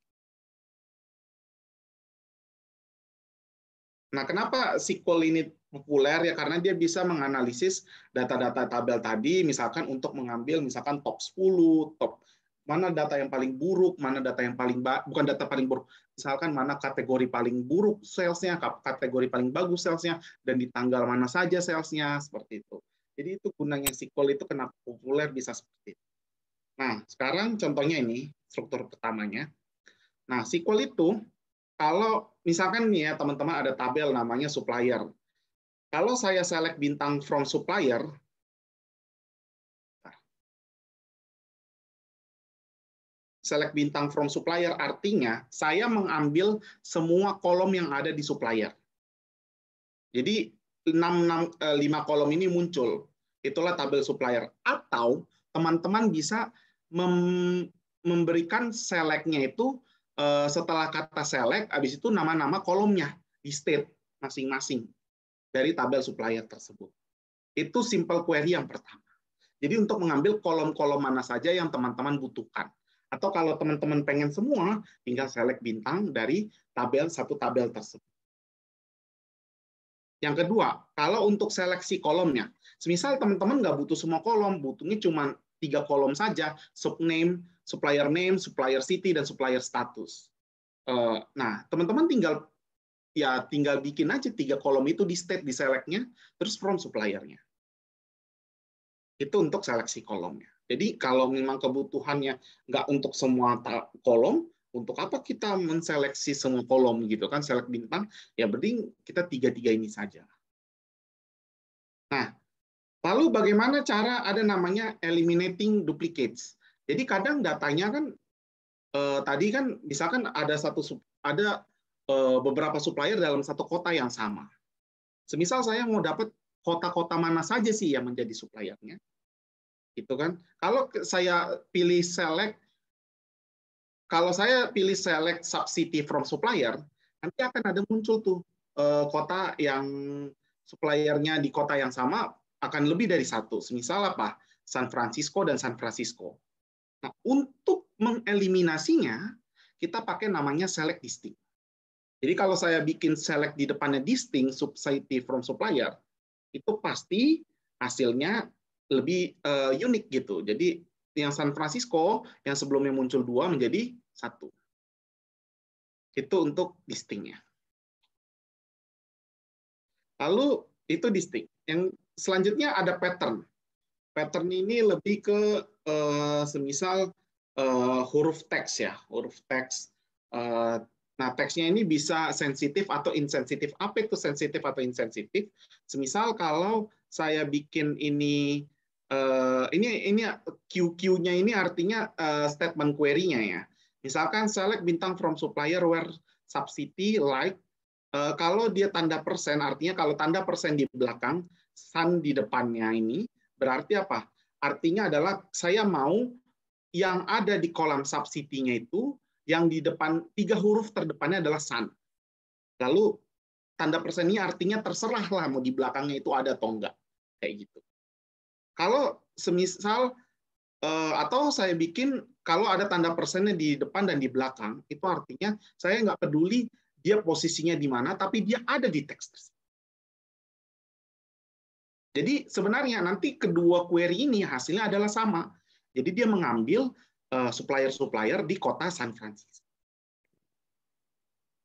Speaker 2: Nah, kenapa SQL ini populer ya karena dia bisa menganalisis data-data tabel tadi
Speaker 4: misalkan untuk mengambil misalkan top 10, top mana data yang paling buruk, mana data yang paling bukan data paling buruk, misalkan mana kategori paling buruk salesnya, kategori paling bagus salesnya, dan di tanggal mana saja salesnya seperti itu. Jadi itu gunanya SQL itu kenapa populer bisa seperti itu. Nah sekarang contohnya ini struktur pertamanya. Nah SQL itu kalau misalkan nih ya teman-teman ada tabel namanya
Speaker 2: supplier. Kalau saya select bintang from supplier, select bintang from supplier artinya saya mengambil semua kolom yang ada di supplier.
Speaker 4: Jadi 6, 6, 5 kolom ini muncul. Itulah tabel supplier. Atau teman-teman bisa mem memberikan select itu eh, setelah kata select, habis itu nama-nama kolomnya di state masing-masing dari tabel supplier tersebut. Itu simple query yang pertama. Jadi untuk mengambil kolom-kolom mana saja yang teman-teman butuhkan. Atau kalau teman-teman pengen semua, tinggal select bintang dari tabel satu tabel tersebut. Yang kedua, kalau untuk seleksi kolomnya, semisal teman-teman nggak butuh semua kolom, butuhnya cuma tiga kolom saja, subname, supplier name, supplier city, dan supplier status. Eh, nah, teman-teman tinggal ya tinggal bikin aja tiga kolom itu di state di selectnya, terus from suppliernya. Itu untuk seleksi kolomnya. Jadi kalau memang kebutuhannya nggak untuk semua kolom, untuk apa kita menseleksi semua kolom gitu kan, selek bintang, ya berarti kita tiga-tiga ini saja. Nah, lalu bagaimana cara ada namanya eliminating duplicates. Jadi kadang datanya kan eh, tadi kan misalkan ada satu ada Eh, beberapa supplier dalam satu kota yang sama. Semisal saya mau dapat kota-kota mana saja sih yang menjadi suppliernya, gitu kan? Kalau saya pilih select, kalau saya pilih select subsidi from supplier, nanti akan ada muncul tuh eh, kota yang suppliernya di kota yang sama akan lebih dari satu. Semisal apa? San Francisco dan San Francisco. Nah, untuk mengeliminasinya, kita pakai namanya select distinct jadi kalau saya bikin select di depannya distinct subsidy from supplier, itu pasti hasilnya lebih uh, unik gitu. Jadi yang San Francisco yang sebelumnya muncul dua menjadi satu.
Speaker 2: Itu untuk distinctnya. Lalu itu distinct. Yang selanjutnya ada pattern. Pattern
Speaker 4: ini lebih ke uh, semisal uh, huruf teks ya, huruf teks uh, Nah, teksnya ini bisa sensitif atau insensitif. Apa itu sensitif atau insensitif? Semisal kalau saya bikin ini eh, ini ini QQ-nya ini artinya eh, statement query-nya ya. Misalkan select bintang from supplier where subsidy like uh, kalau dia tanda persen artinya kalau tanda persen di belakang sun di depannya ini berarti apa? Artinya adalah saya mau yang ada di kolam subsidy nya itu yang di depan tiga huruf terdepannya adalah san. Lalu tanda persen ini artinya terserah lah mau di belakangnya itu ada atau enggak kayak gitu. Kalau semisal eh, atau saya bikin kalau ada tanda persennya di depan dan di belakang itu artinya saya nggak peduli dia posisinya di mana tapi dia ada di teks tersebut. Jadi sebenarnya nanti kedua query ini hasilnya adalah sama. Jadi dia mengambil Eh, supplier-supplier di kota San Francisco.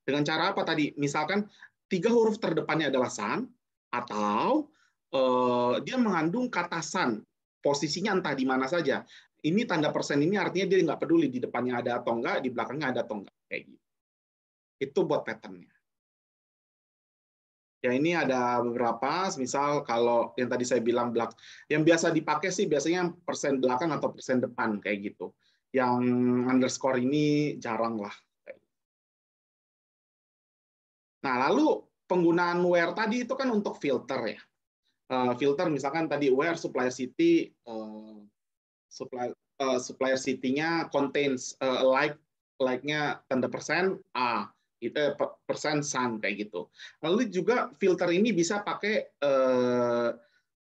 Speaker 4: Dengan cara apa tadi? Misalkan tiga huruf terdepannya adalah san atau eh, dia mengandung kata san. Posisinya entah di mana saja. Ini tanda persen ini artinya dia nggak peduli di depannya ada atau enggak, di belakangnya ada atau enggak. Kayak gitu. Itu buat patternnya. Ya ini ada beberapa, misal kalau yang tadi saya bilang belak, yang biasa dipakai sih biasanya persen belakang atau persen depan kayak gitu yang underscore ini jarang lah. Nah, lalu penggunaan where tadi itu kan untuk filter ya. Eh, filter misalkan tadi where supplier city uh, supply, uh, supplier city-nya contains uh, like like-nya tanda persen A itu eh, persen sun kayak gitu. Lalu juga filter ini bisa pakai eh,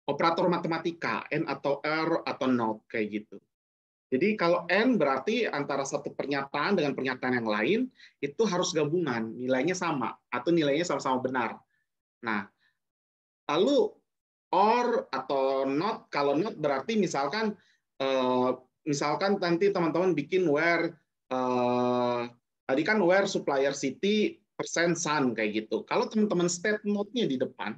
Speaker 4: operator matematika n atau r atau not kayak gitu. Jadi kalau N berarti antara satu pernyataan dengan pernyataan yang lain itu harus gabungan, nilainya sama atau nilainya sama-sama benar. Nah, lalu or atau not kalau not berarti misalkan eh, misalkan nanti teman-teman bikin where eh, tadi kan where supplier city persen sun kayak gitu. Kalau teman-teman state note-nya di depan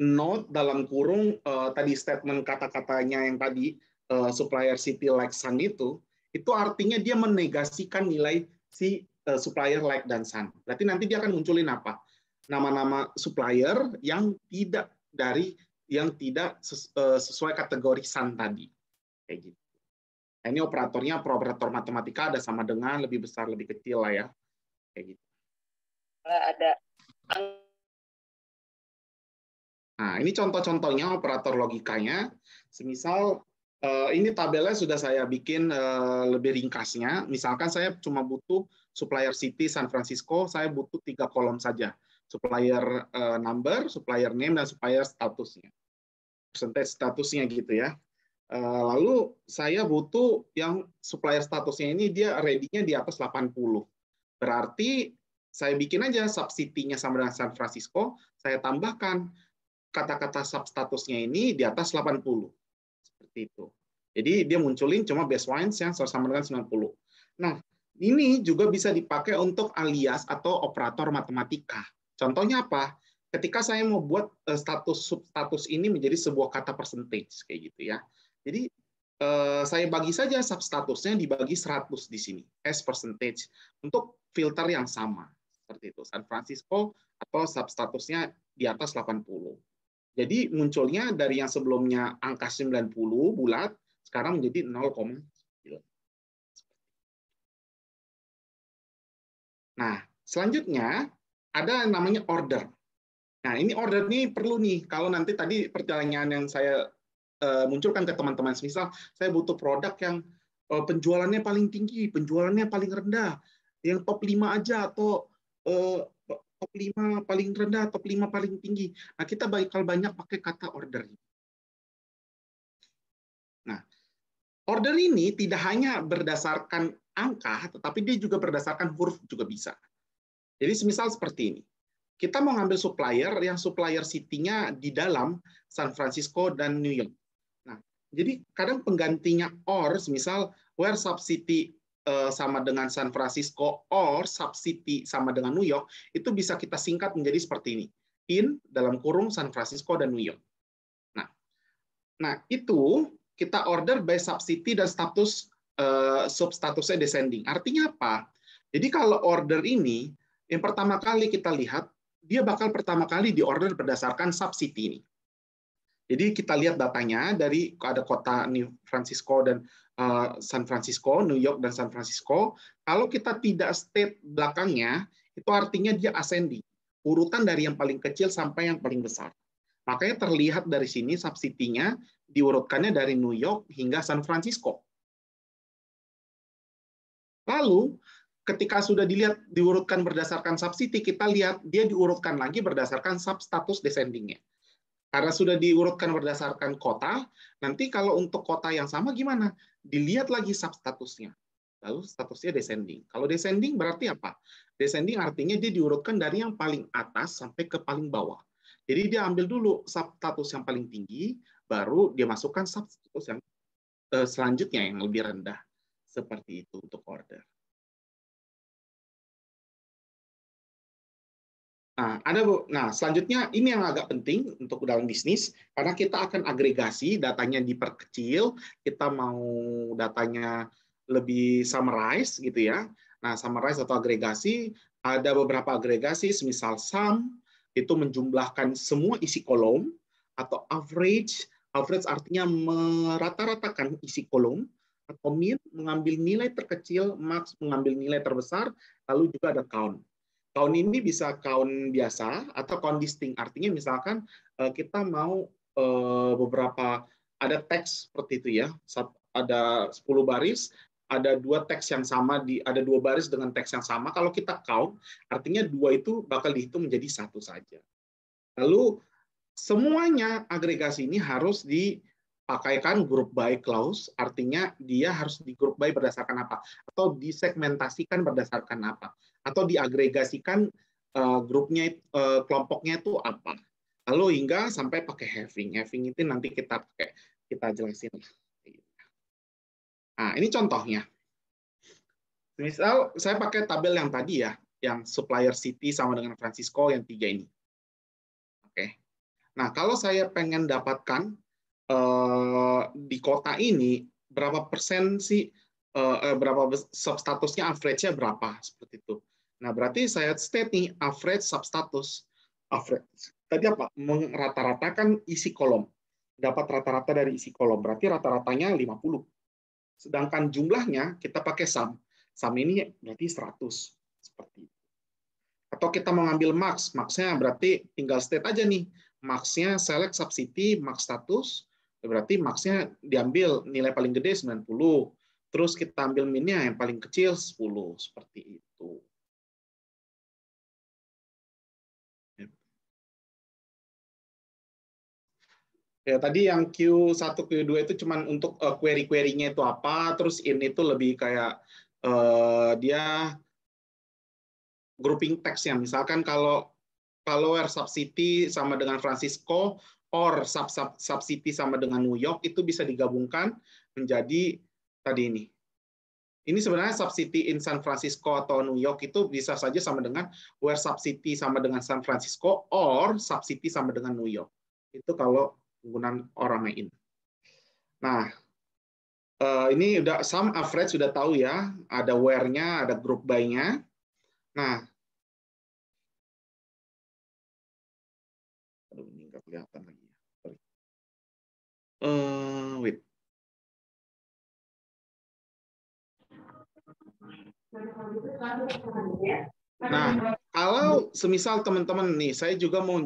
Speaker 4: not dalam kurung eh, tadi statement kata-katanya yang tadi Eh, supplier city like Sun itu, itu artinya dia menegasikan nilai si eh, supplier like dan Sun. Berarti nanti dia akan munculin apa? Nama-nama supplier yang tidak dari yang tidak eh, sesuai kategori Sun tadi. Kayak gitu. Nah, ini operatornya operator matematika ada sama dengan lebih besar
Speaker 2: lebih kecil lah ya. Kayak gitu. Ada Nah, ini contoh-contohnya operator logikanya. Semisal
Speaker 4: Eh, ini tabelnya sudah saya bikin eh, lebih ringkasnya. Misalkan saya cuma butuh supplier city San Francisco, saya butuh tiga kolom saja. Supplier eh, number, supplier name, dan supplier statusnya. Persentase statusnya gitu ya. Lalu saya butuh yang supplier statusnya ini dia ready-nya di atas 80. Berarti saya bikin aja sub city-nya sama dengan San Francisco, saya tambahkan kata-kata sub statusnya ini di atas 80 seperti itu. Jadi dia munculin cuma wines yang sama dengan 90. Nah, ini juga bisa dipakai untuk alias atau operator matematika. Contohnya apa? Ketika saya mau buat eh, status substatus ini menjadi sebuah kata percentage kayak gitu ya. Jadi eh, saya bagi saja substatusnya dibagi 100 di sini, s percentage untuk filter yang sama seperti itu. San Francisco atau substatusnya di atas 80. Jadi munculnya dari yang sebelumnya angka 90
Speaker 2: bulat, sekarang menjadi 0, Nah, selanjutnya ada yang namanya order.
Speaker 4: Nah, ini order ini perlu nih, kalau nanti tadi perjalanan yang saya eh, munculkan ke teman-teman, misal saya butuh produk yang eh, penjualannya paling tinggi, penjualannya paling rendah, yang top 5 aja, atau eh, top 5 paling rendah, top 5 paling tinggi. Nah, kita bakal banyak pakai kata order. Nah, order ini tidak hanya berdasarkan angka, tetapi dia juga berdasarkan huruf juga bisa. Jadi semisal seperti ini. Kita mau ngambil supplier yang supplier city-nya di dalam San Francisco dan New York. Nah, jadi kadang penggantinya or, misal where sub city Eh, sama dengan San Francisco or city sama dengan New York itu bisa kita singkat menjadi seperti ini in dalam kurung San Francisco dan New York. Nah, nah itu kita order by city dan status eh, sub statusnya descending. Artinya apa? Jadi kalau order ini yang pertama kali kita lihat dia bakal pertama kali diorder berdasarkan city ini. Jadi kita lihat datanya dari ada kota New Francisco dan uh, San Francisco, New York dan San Francisco. Kalau kita tidak state belakangnya, itu artinya dia ascending. Urutan dari yang paling kecil sampai yang paling besar. Makanya terlihat dari sini subsidinya diurutkannya dari New York hingga San Francisco. Lalu ketika sudah dilihat diurutkan berdasarkan subsidi, kita lihat dia diurutkan lagi berdasarkan substatus descendingnya. nya karena sudah diurutkan berdasarkan kota, nanti kalau untuk kota yang sama gimana? Dilihat lagi substatusnya. Lalu statusnya descending. Kalau descending berarti apa? Descending artinya dia diurutkan dari yang paling atas sampai ke paling bawah. Jadi dia ambil dulu substatus yang paling tinggi, baru dia masukkan substatus yang
Speaker 2: eh, selanjutnya yang lebih rendah. Seperti itu untuk order. Nah, ada bu nah selanjutnya ini yang agak penting untuk dalam bisnis karena kita akan agregasi datanya diperkecil,
Speaker 4: kita mau datanya lebih summarize gitu ya. Nah, summarize atau agregasi ada beberapa agregasi semisal sum itu menjumlahkan semua isi kolom atau average, average artinya merata-ratakan isi kolom atau min mengambil nilai terkecil, max mengambil nilai terbesar, lalu juga ada count tahun ini bisa tahun biasa atau count distinct. Artinya misalkan eh, kita mau eh, beberapa ada teks seperti itu ya. Ada 10 baris, ada dua teks yang sama di ada dua baris dengan teks yang sama. Kalau kita count, artinya dua itu bakal dihitung menjadi satu saja. Lalu semuanya agregasi ini harus di pakaikan group by clause, artinya dia harus di group by berdasarkan apa, atau disegmentasikan berdasarkan apa, atau diagregasikan uh, grupnya uh, kelompoknya itu apa. Lalu hingga sampai pakai having. Having itu nanti kita pakai kita jelasin. Nah, ini contohnya. Misal saya pakai tabel yang tadi ya, yang supplier city sama dengan Francisco yang tiga ini. Oke. Nah, kalau saya pengen dapatkan Eh, di kota ini berapa persen sih eh, eh, berapa substatusnya average-nya berapa seperti itu. Nah, berarti saya state nih average substatus average. Tadi apa? Mengrata-ratakan isi kolom. Dapat rata-rata dari isi kolom. Berarti rata-ratanya 50. Sedangkan jumlahnya kita pakai sum. Sum ini berarti 100 seperti itu. Atau kita mau ambil max, maxnya berarti tinggal state aja nih. Maxnya select subcity max status berarti maksnya diambil
Speaker 2: nilai paling gede 90 terus kita ambil minnya yang paling kecil 10 seperti itu Ya, tadi yang Q1, Q2 itu cuman untuk
Speaker 4: eh, query querynya itu apa, terus ini itu lebih kayak uh, dia grouping text teksnya. Misalkan kalau kalau follower subsidi sama dengan Francisco, or sub sub sub city sama dengan New York itu bisa digabungkan menjadi tadi ini. Ini sebenarnya sub city in San Francisco atau New York itu bisa saja sama dengan where sub city sama dengan San Francisco or sub city sama dengan New York. Itu kalau penggunaan orang main. Nah,
Speaker 2: eh, ini udah some average sudah tahu ya, ada where-nya, ada group by-nya. Nah, aduh ini nggak kelihatan lagi. Uh, wait. Nah,
Speaker 4: kalau semisal teman-teman nih, saya juga mau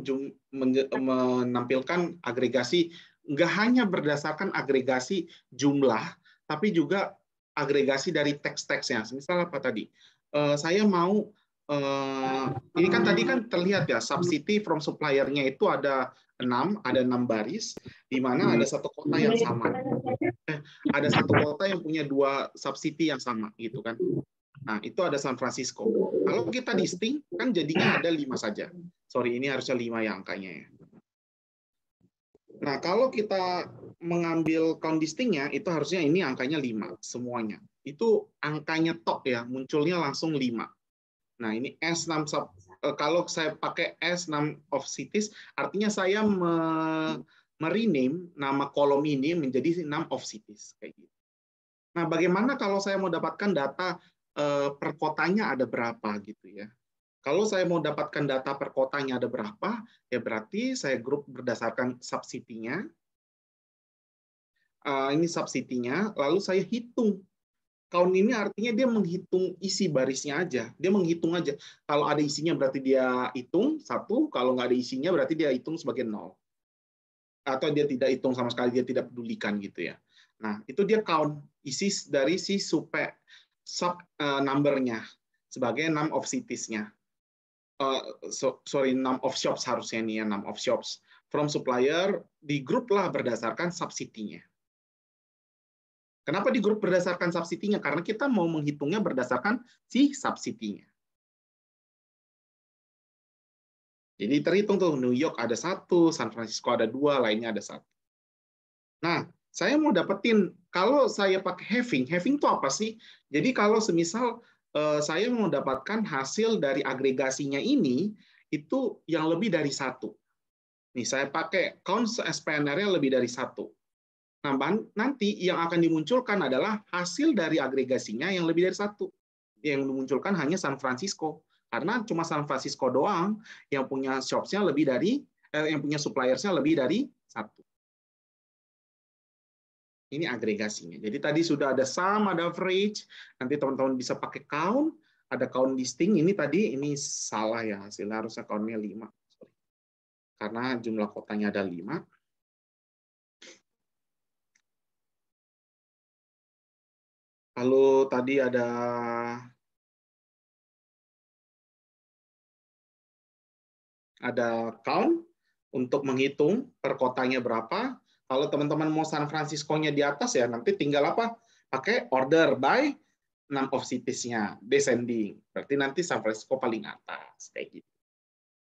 Speaker 4: menampilkan agregasi nggak hanya berdasarkan agregasi jumlah, tapi juga agregasi dari teks-teksnya. Semisal apa tadi? Eh, saya mau Eh, ini kan tadi kan terlihat ya subsidi from suppliernya itu ada enam, ada enam baris, di mana ada hmm. satu kota yang sama, eh, ada satu kota yang punya dua subsidi yang sama gitu kan. Nah itu ada San Francisco. Kalau kita listing kan jadinya ada lima saja. Sorry ini harusnya lima ya angkanya ya. Nah kalau kita mengambil count listingnya itu harusnya ini angkanya lima semuanya. Itu angkanya top ya, munculnya langsung lima Nah, ini S6 sub e, kalau saya pakai S6 of cities artinya saya me, merename nama kolom ini menjadi 6 of cities kayak gitu. Nah, bagaimana kalau saya mau dapatkan data eh, per kotanya ada berapa gitu ya. Kalau saya mau dapatkan data per kotanya ada berapa, ya berarti saya grup berdasarkan sub-city-nya. Uh, ini sub-city-nya, lalu saya hitung Count ini artinya dia menghitung isi barisnya aja. Dia menghitung aja. Kalau ada isinya berarti dia hitung satu. Kalau nggak ada isinya berarti dia hitung sebagai nol. Atau dia tidak hitung sama sekali. Dia tidak pedulikan gitu ya. Nah itu dia count isi dari si supe sub uh, numbernya sebagai num of citiesnya. nya Uh, eh, so, sorry, num of shops harusnya ini ya, num of shops. From supplier, di grup lah berdasarkan subsidinya.
Speaker 2: Kenapa di grup berdasarkan subsidinya? Karena kita mau menghitungnya berdasarkan si subsidinya. Jadi terhitung tuh New York ada satu, San Francisco ada dua, lainnya ada satu. Nah, saya mau dapetin
Speaker 4: kalau saya pakai having, having itu apa sih? Jadi kalau semisal eh, saya mau dapatkan hasil dari agregasinya ini itu yang lebih dari satu. Nih saya pakai count SPNR-nya lebih dari satu. Nah, nanti yang akan dimunculkan adalah hasil dari agregasinya yang lebih dari satu. Yang dimunculkan hanya San Francisco. Karena cuma San Francisco doang yang punya shops-nya lebih dari, eh, yang punya suppliers-nya lebih dari satu. Ini agregasinya. Jadi tadi sudah ada sum, ada average. Nanti teman-teman bisa pakai count. Ada count listing. Ini tadi ini salah ya hasilnya. Harusnya count-nya 5.
Speaker 2: Karena jumlah kotanya ada lima. Lalu tadi ada ada count untuk menghitung per kotanya berapa. Kalau teman-teman mau San Francisco-nya di atas
Speaker 4: ya nanti tinggal apa? Pakai order by number of cities-nya, descending. Berarti nanti San Francisco paling atas kayak gitu.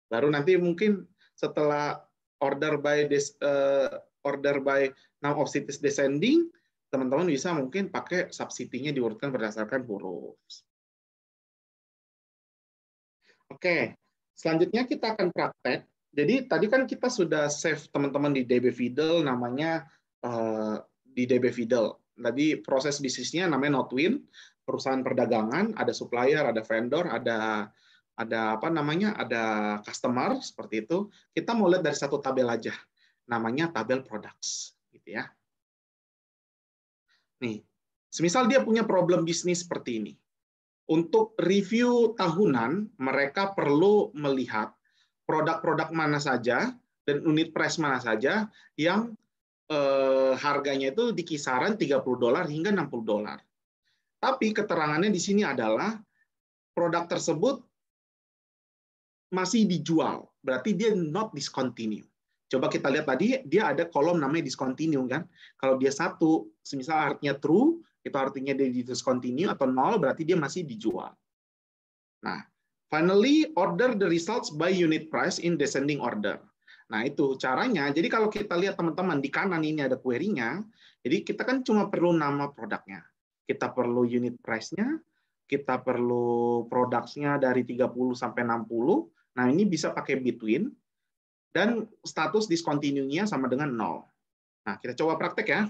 Speaker 4: Baru nanti mungkin setelah order by des, uh, order by number of cities descending, teman-teman bisa mungkin pakai subsidinya diurutkan berdasarkan huruf. Oke, selanjutnya kita akan praktek. Jadi tadi kan kita sudah save teman-teman di DB Fidel namanya uh, di DB Fidel. Tadi proses bisnisnya namanya Notwin, perusahaan perdagangan, ada supplier, ada vendor, ada ada apa namanya, ada customer seperti itu. Kita mau lihat dari satu tabel aja, namanya tabel products, gitu ya. Nih, semisal dia punya problem bisnis seperti ini. Untuk review tahunan, mereka perlu melihat produk-produk mana saja dan unit price mana saja yang eh, harganya itu di kisaran 30 dolar hingga 60 dolar. Tapi keterangannya di sini adalah produk tersebut masih dijual, berarti dia not discontinued. Coba kita lihat tadi dia ada kolom namanya discontinue kan. Kalau dia satu, semisal artinya true, itu artinya dia di discontinue atau nol berarti dia masih dijual. Nah, finally order the results by unit price in descending order. Nah, itu caranya. Jadi kalau kita lihat teman-teman di kanan ini ada query-nya. Jadi kita kan cuma perlu nama produknya. Kita perlu unit price-nya, kita perlu produknya dari 30 sampai 60. Nah, ini bisa pakai between dan
Speaker 2: status discontinue sama dengan 0. Nah, kita coba praktek ya.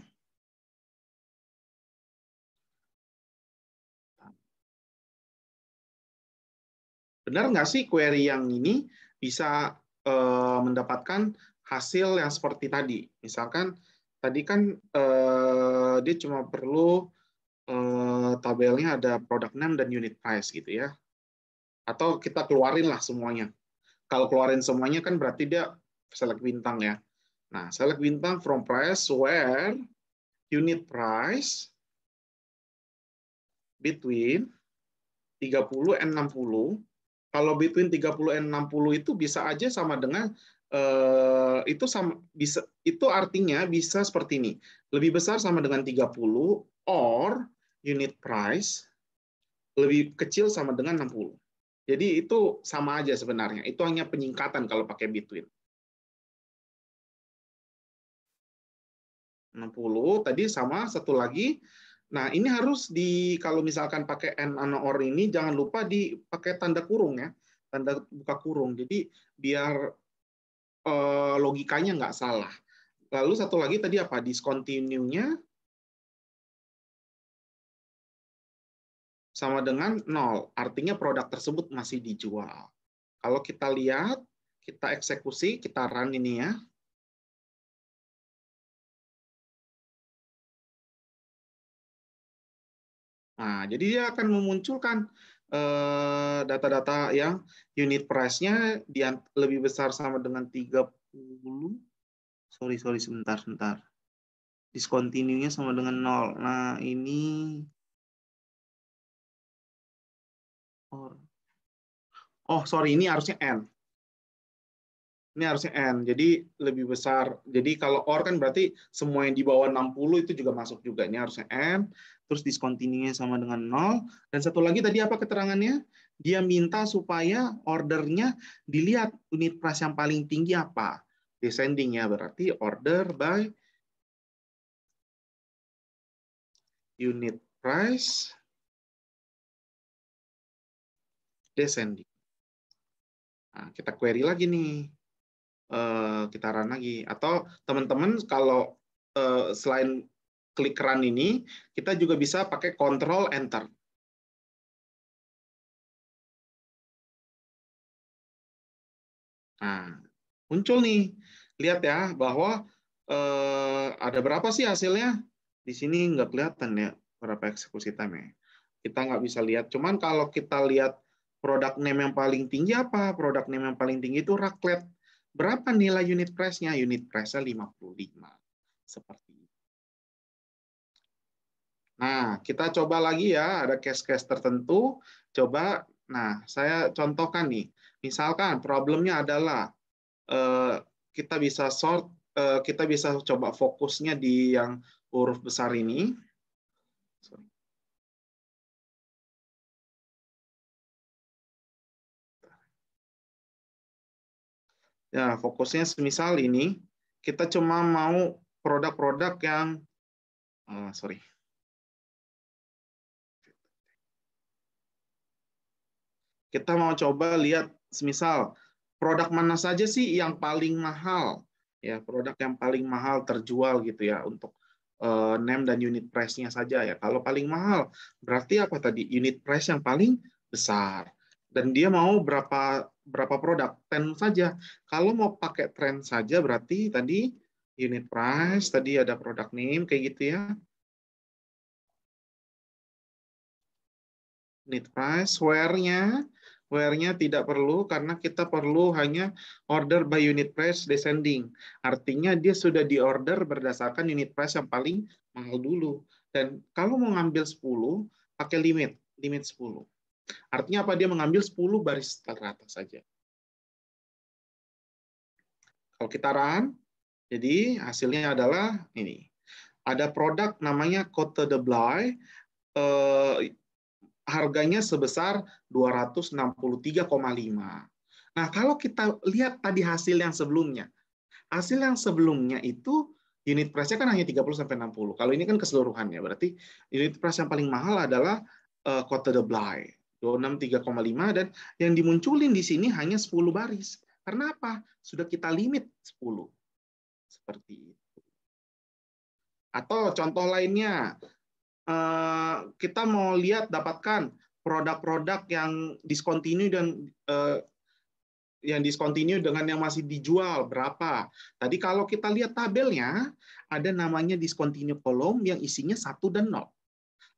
Speaker 2: Benar nggak sih query yang ini bisa eh, mendapatkan
Speaker 4: hasil yang seperti tadi? Misalkan tadi kan eh, dia cuma perlu eh, tabelnya ada product name dan unit price gitu ya. Atau kita keluarin lah semuanya kalau keluarin semuanya kan berarti dia select bintang ya. Nah, select bintang from price where unit price between 30 and 60. Kalau between 30 and 60 itu bisa aja sama dengan eh, itu sama bisa itu artinya bisa seperti ini. Lebih besar sama dengan 30 or unit price lebih kecil sama dengan
Speaker 2: 60. Jadi itu sama aja sebenarnya. Itu hanya penyingkatan kalau pakai between. 60 tadi sama
Speaker 4: satu lagi. Nah, ini harus di kalau misalkan pakai and an or ini jangan lupa dipakai tanda kurung ya, tanda buka kurung. Jadi biar
Speaker 2: eh, logikanya nggak salah. Lalu satu lagi tadi apa? Discontinue-nya sama dengan nol. Artinya produk tersebut masih dijual. Kalau kita lihat, kita eksekusi, kita run ini ya. Nah, jadi dia akan memunculkan eh,
Speaker 4: data-data uh, yang unit price-nya lebih besar sama dengan 30.
Speaker 2: Sorry, sorry, sebentar, sebentar. Discontinue-nya sama dengan 0. Nah, ini or. Oh, sorry, ini harusnya n. Ini harusnya n,
Speaker 4: jadi lebih besar. Jadi kalau or kan berarti semua yang di bawah 60 itu juga masuk juga. Ini harusnya n, terus discontinuenya sama dengan 0. Dan satu lagi tadi apa keterangannya? Dia minta supaya ordernya dilihat unit price yang paling tinggi apa.
Speaker 2: Descending ya, berarti order by unit price descending. Nah, kita query lagi nih. Uh,
Speaker 4: kita run lagi. Atau teman-teman kalau uh, selain klik run
Speaker 2: ini, kita juga bisa pakai control enter. Nah, muncul nih. Lihat ya bahwa uh, ada berapa sih hasilnya? Di sini
Speaker 4: nggak kelihatan ya berapa eksekusi time-nya. Kita nggak bisa lihat. Cuman kalau kita lihat produk name yang paling tinggi apa? Produk name yang paling tinggi itu Raclette. Berapa nilai unit price-nya? Unit price-nya 55. Seperti itu. Nah, kita coba lagi ya, ada case-case tertentu. Coba, nah, saya contohkan nih. Misalkan problemnya adalah eh,
Speaker 2: kita bisa sort, eh, kita bisa coba fokusnya di yang huruf besar ini. Ya, fokusnya semisal ini kita cuma mau produk-produk yang uh, sorry.
Speaker 4: Kita mau coba lihat semisal produk mana saja sih yang paling mahal ya, produk yang paling mahal terjual gitu ya untuk uh, name dan unit price-nya saja ya. Kalau paling mahal berarti apa tadi? Unit price yang paling besar dan dia mau berapa berapa produk ten saja kalau mau pakai trend
Speaker 2: saja berarti tadi unit price tadi ada produk name kayak gitu ya unit price where-nya
Speaker 4: where-nya tidak perlu karena kita perlu hanya order by unit price descending. Artinya dia sudah diorder berdasarkan unit price yang paling mahal dulu. Dan kalau mau ngambil 10, pakai limit, limit 10. Artinya apa? Dia mengambil 10 baris teratas saja. Kalau kita run, jadi hasilnya adalah ini. Ada produk namanya Cote de Blay, eh, harganya sebesar 263,5. Nah, kalau kita lihat tadi hasil yang sebelumnya, hasil yang sebelumnya itu unit price-nya kan hanya 30 sampai 60. Kalau ini kan keseluruhannya, berarti unit price yang paling mahal adalah uh, eh, Cote de Blay. 26 3,5 dan yang dimunculin di sini hanya 10 baris. Karena apa? Sudah kita limit 10. Seperti itu. Atau contoh lainnya, eh, kita mau lihat dapatkan produk-produk yang discontinue dan eh, yang discontinue dengan yang masih dijual berapa. Tadi kalau kita lihat tabelnya, ada namanya discontinue kolom yang isinya 1 dan 0.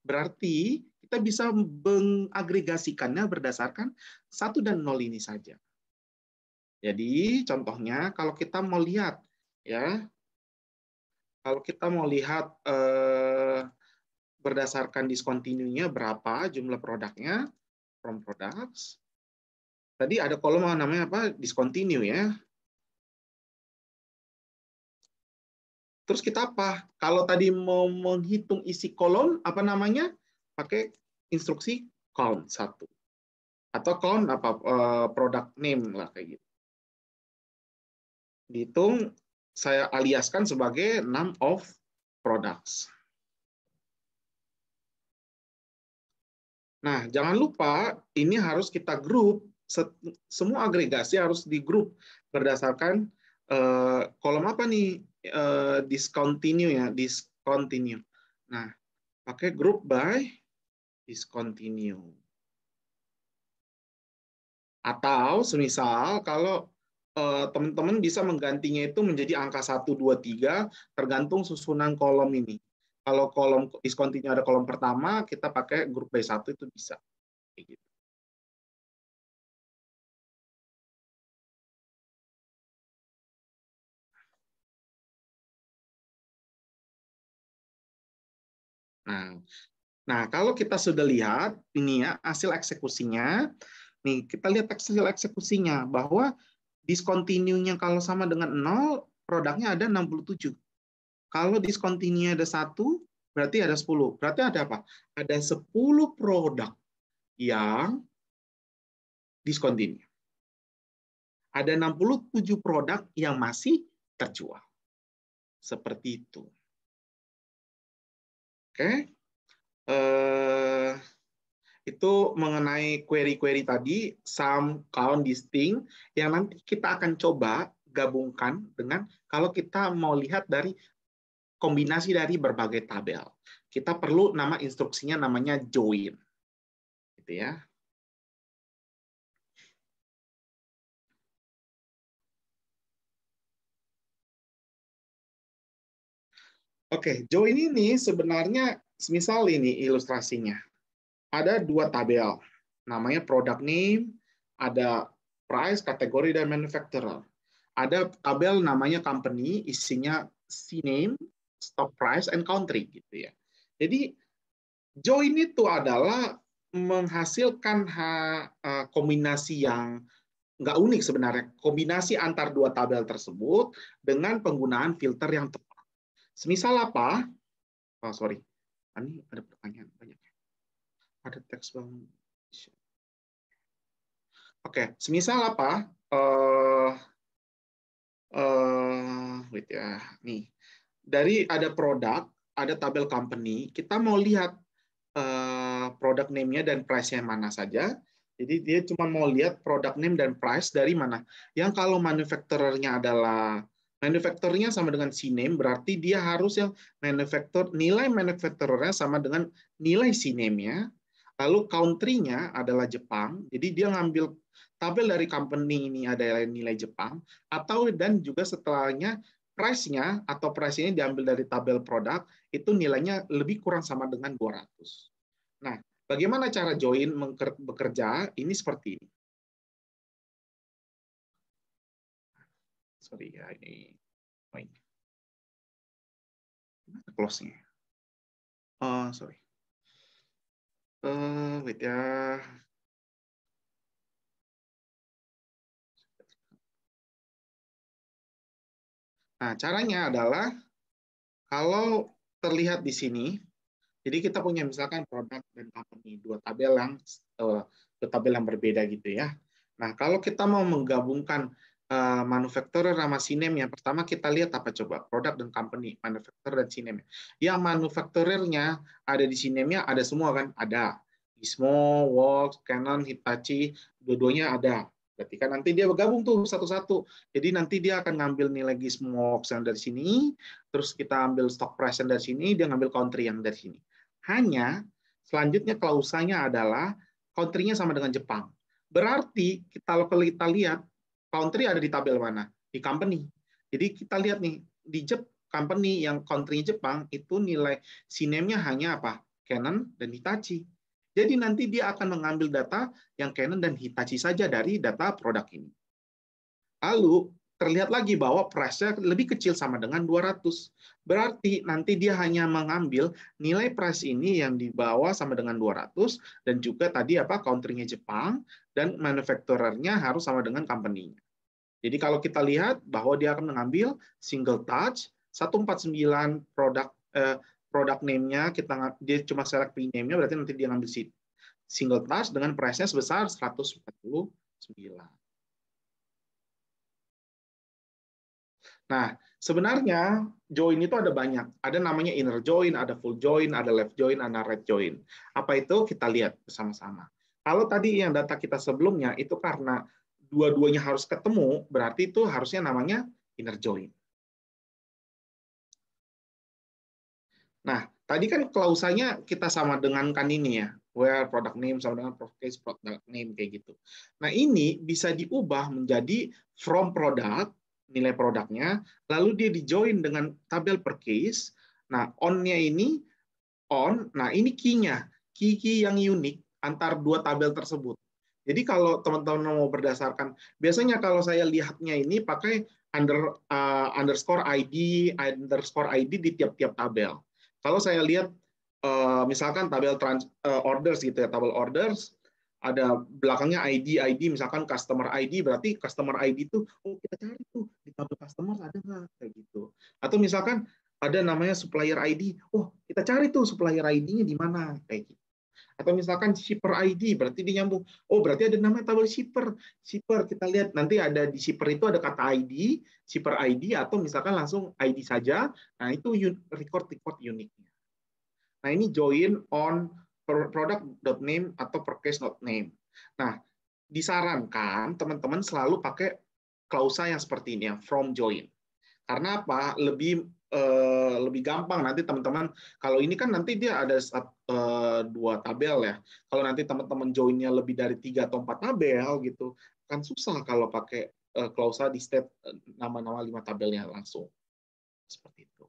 Speaker 4: Berarti kita bisa mengagregasikannya berdasarkan satu dan nol ini saja. Jadi contohnya kalau kita mau lihat ya kalau kita mau lihat eh, berdasarkan diskontinunya berapa jumlah produknya from products.
Speaker 2: Tadi ada kolom namanya apa? discontinue ya. Terus kita apa? Kalau tadi mau menghitung
Speaker 4: isi kolom apa namanya? pakai instruksi count satu atau count apa eh, product name lah kayak gitu.
Speaker 2: Dihitung saya aliaskan sebagai num of products. Nah, jangan lupa ini harus
Speaker 4: kita grup semua agregasi harus di grup berdasarkan eh, kolom apa nih uh, discontinue ya discontinue. Nah, pakai group by discontinue. Atau semisal kalau eh, teman-teman uh, bisa menggantinya itu menjadi angka 1, 2, 3 tergantung susunan kolom ini. Kalau kolom
Speaker 2: discontinue ada kolom pertama, kita pakai grup B1 itu bisa. gitu. Nah, Nah, kalau kita sudah lihat ini ya hasil eksekusinya,
Speaker 4: nih kita lihat hasil eksekusinya bahwa discontinue kalau sama dengan 0, produknya ada 67. Kalau discontinue ada 1, berarti ada 10. Berarti ada apa? Ada 10 produk yang
Speaker 2: discontinue. Ada 67 produk yang masih terjual. Seperti itu. Oke. Okay? Eh, itu mengenai query-query
Speaker 4: tadi, sum, count, distinct, yang nanti kita akan coba gabungkan dengan kalau kita mau lihat dari kombinasi dari berbagai tabel.
Speaker 2: Kita perlu nama instruksinya namanya join. Gitu ya. Oke, join ini sebenarnya
Speaker 4: Semisal ini ilustrasinya. Ada dua tabel. Namanya product name, ada price, kategori, dan manufacturer. Ada tabel namanya company, isinya C name, stock price, and country. gitu ya. Jadi join itu adalah menghasilkan kombinasi yang nggak unik sebenarnya. Kombinasi antar dua tabel tersebut dengan penggunaan filter yang tepat. Semisal apa? Oh, sorry.
Speaker 2: Kan ini ada pertanyaan banyak ada teks bang oke okay. semisal apa uh,
Speaker 4: uh, wait ya nih dari ada produk ada tabel company kita mau lihat uh, produk name-nya dan price-nya mana saja jadi dia cuma mau lihat produk name dan price dari mana. Yang kalau manufakturnya adalah manufakturnya sama dengan sinem, berarti dia harus yang manufaktur nilai manufakturnya sama dengan nilai sinemnya. Lalu country-nya adalah Jepang. Jadi dia ngambil tabel dari company ini adalah nilai Jepang atau dan juga setelahnya price-nya atau price-nya diambil dari tabel produk itu nilainya lebih
Speaker 2: kurang sama dengan 200. Nah, bagaimana cara join bekerja ini seperti ini. sorry ya ini main. close nya Oh, sorry. Uh, wait ya. Nah, caranya adalah kalau terlihat di sini,
Speaker 4: jadi kita punya misalkan produk dan company dua tabel yang uh, dua tabel yang berbeda gitu ya. Nah, kalau kita mau menggabungkan Eh, manufacturer sama sinem yang pertama kita lihat apa coba produk dan company manufacturer dan sinem yang manufacturernya ada di sinemnya ada semua kan ada Ismo, Works, Canon, Hitachi, dua-duanya ada. Berarti kan nanti dia bergabung tuh satu-satu. Jadi nanti dia akan ngambil nilai Gizmo yang dari sini, terus kita ambil stock price yang dari sini, dia ngambil country yang dari sini. Hanya selanjutnya klausanya adalah country-nya sama dengan Jepang. Berarti kita kalau kita lihat country ada di tabel mana? Di company. Jadi kita lihat nih di Jep company yang country Jepang itu nilai sinemnya hanya apa? Canon dan Hitachi. Jadi nanti dia akan mengambil data yang Canon dan Hitachi saja dari data produk ini. Lalu terlihat lagi bahwa price-nya lebih kecil sama dengan 200. Berarti nanti dia hanya mengambil nilai price ini yang di bawah sama dengan 200 dan juga tadi apa counteringnya Jepang dan manufakturernya harus sama dengan company-nya. Jadi kalau kita lihat bahwa dia akan mengambil single touch 149 produk eh, produk name-nya kita dia cuma select pin name-nya berarti nanti dia ngambil single touch dengan price-nya sebesar 149. Nah, sebenarnya join itu ada banyak. Ada namanya inner join, ada full join, ada left join, ada right join. Apa itu? Kita lihat bersama-sama. Kalau tadi yang data kita
Speaker 2: sebelumnya itu karena dua-duanya harus ketemu, berarti itu harusnya namanya inner join. Nah, tadi kan klausanya kita sama dengan kan ini ya, where product name sama dengan case product name kayak
Speaker 4: gitu. Nah, ini bisa diubah menjadi from product nilai produknya, lalu dia dijoin dengan tabel per case. Nah, on-nya ini on, nah ini key-nya, key-key yang unik antar dua tabel tersebut. Jadi kalau teman-teman mau berdasarkan, biasanya kalau saya lihatnya ini pakai under uh, underscore ID, underscore ID di tiap-tiap tabel. Kalau saya lihat uh, misalkan tabel trans, uh, orders gitu ya, tabel orders, ada belakangnya ID ID misalkan customer ID berarti customer ID itu oh kita cari tuh di tabel customer ada nggak kayak gitu atau misalkan ada namanya supplier ID oh kita cari tuh supplier ID-nya di mana kayak gitu atau misalkan shipper ID berarti dia nyambung oh berarti ada namanya tabel shipper shipper kita lihat nanti ada di shipper itu ada kata ID shipper ID atau misalkan langsung ID saja nah itu record record uniknya nah ini join on product.name atau per Name. Nah, disarankan teman-teman selalu pakai klausa yang seperti ini yang from join. Karena apa? Lebih eh, lebih gampang nanti teman-teman kalau ini kan nanti dia ada eh, dua tabel ya. Kalau nanti teman-teman joinnya lebih dari tiga atau empat tabel gitu, kan susah kalau pakai eh, klausa di state eh, nama-nama lima tabelnya langsung. Seperti itu.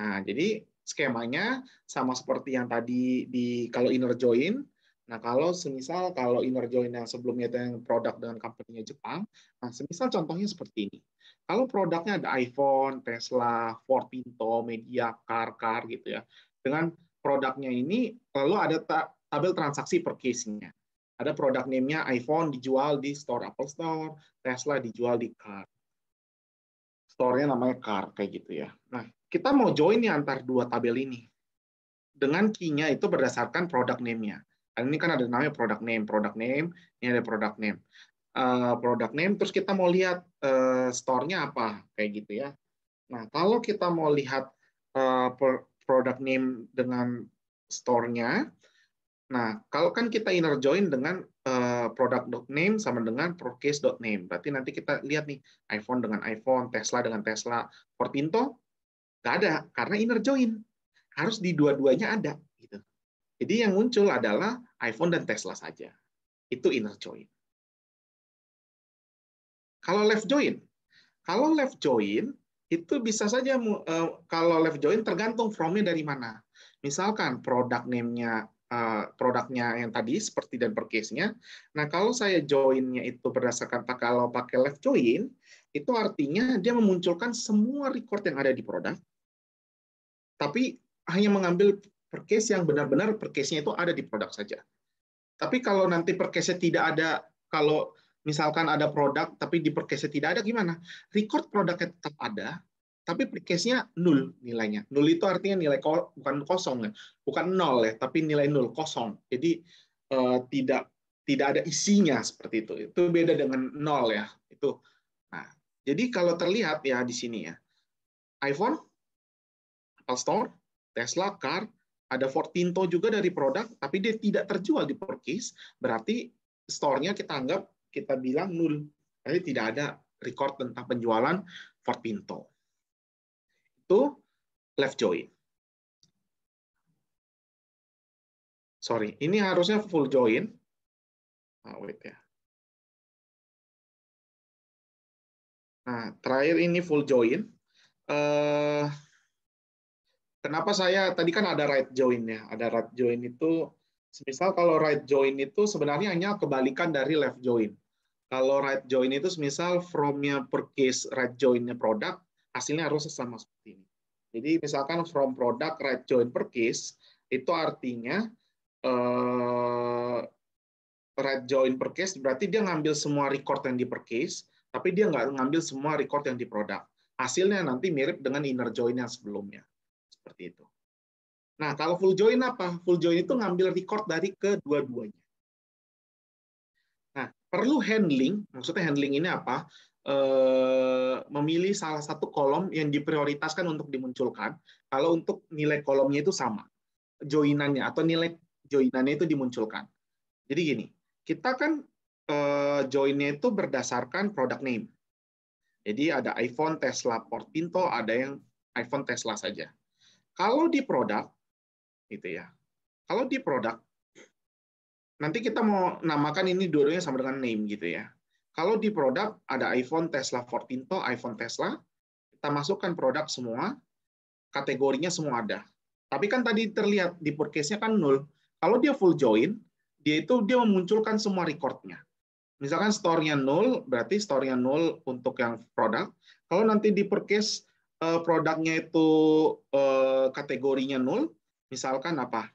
Speaker 4: Nah, jadi skemanya sama seperti yang tadi di kalau inner join. Nah, kalau semisal kalau inner join yang sebelumnya itu yang produk dengan company-nya Jepang, nah semisal contohnya seperti ini. Kalau produknya ada iPhone, Tesla, Ford Pinto, Media, Car, Car gitu ya. Dengan produknya ini lalu ada tabel transaksi per case-nya. Ada produk name-nya iPhone dijual di store Apple Store, Tesla dijual di Car. Store-nya namanya Car kayak gitu ya. Nah, kita mau join nih antar dua tabel ini dengan key-nya itu berdasarkan product name-nya. Nah, ini kan ada namanya product name, product name, ini ada product name. Uh, product name, terus kita mau lihat uh, store-nya apa, kayak gitu ya. Nah, kalau kita mau lihat uh, product name dengan store-nya, nah, kalau kan kita inner join dengan uh, product name sama dengan procase.name, berarti nanti kita lihat nih, iPhone dengan iPhone, Tesla dengan Tesla, Fortinto Gak ada, karena inner join. Harus di dua-duanya
Speaker 2: ada. Gitu. Jadi yang muncul adalah iPhone dan Tesla saja. Itu inner join. Kalau left join, kalau left join
Speaker 4: itu bisa saja eh, kalau left join tergantung from-nya dari mana. Misalkan produk name-nya eh, produknya yang tadi seperti dan per nya Nah, kalau saya join-nya itu berdasarkan kalau pakai left join, itu artinya dia memunculkan semua record yang ada di produk tapi hanya mengambil per case yang benar-benar per case-nya itu ada di produk saja. Tapi kalau nanti per case tidak ada, kalau misalkan ada produk tapi di per case tidak ada gimana? Record produknya tetap ada, tapi per case-nya nul nilainya. Nul itu artinya nilai ko bukan kosong ya, bukan nol ya, tapi nilai nul kosong. Jadi eh, tidak tidak ada isinya seperti itu. Itu beda dengan nol ya. Itu. Nah, jadi kalau terlihat ya di sini ya, iPhone Apple Store, Tesla Car, ada Ford Pinto juga dari produk, tapi dia tidak terjual di Perkis, berarti store-nya kita anggap, kita bilang nul. Jadi tidak ada record tentang penjualan Ford
Speaker 2: Pinto. Itu left join. Sorry, ini harusnya full join. Oh, ah, wait ya. Nah, terakhir ini full join. Uh, eh, Kenapa saya tadi kan ada right join
Speaker 4: ya, Ada right join itu misal kalau right join itu sebenarnya hanya kebalikan dari left join. Kalau right join itu misal from-nya case right join-nya produk, hasilnya harus sama seperti ini. Jadi misalkan from product right join per case itu artinya eh, right join per case berarti dia ngambil semua record yang di per case, tapi dia nggak ngambil semua record yang di produk hasilnya nanti mirip dengan inner join yang sebelumnya. Seperti itu. Nah, kalau full join apa? Full join itu ngambil record dari kedua-duanya. Nah, perlu handling. Maksudnya handling ini apa? Eh, memilih salah satu kolom yang diprioritaskan untuk dimunculkan. Kalau untuk nilai kolomnya itu sama. Joinannya atau nilai joinannya itu dimunculkan. Jadi gini, kita kan eh, joinnya itu berdasarkan product name. Jadi ada iPhone, Tesla, Portinto, ada yang iPhone, Tesla saja kalau di produk, gitu ya. Kalau di produk, nanti kita mau namakan ini dua-duanya sama dengan name gitu ya. Kalau di produk ada iPhone, Tesla, Fortinto, iPhone, Tesla, kita masukkan produk semua, kategorinya semua ada. Tapi kan tadi terlihat di purchase-nya kan nol. Kalau dia full join, dia itu dia memunculkan semua recordnya. Misalkan store-nya nol, berarti store-nya nol untuk yang produk. Kalau nanti di purchase uh, produknya itu uh, kategorinya nol, misalkan apa?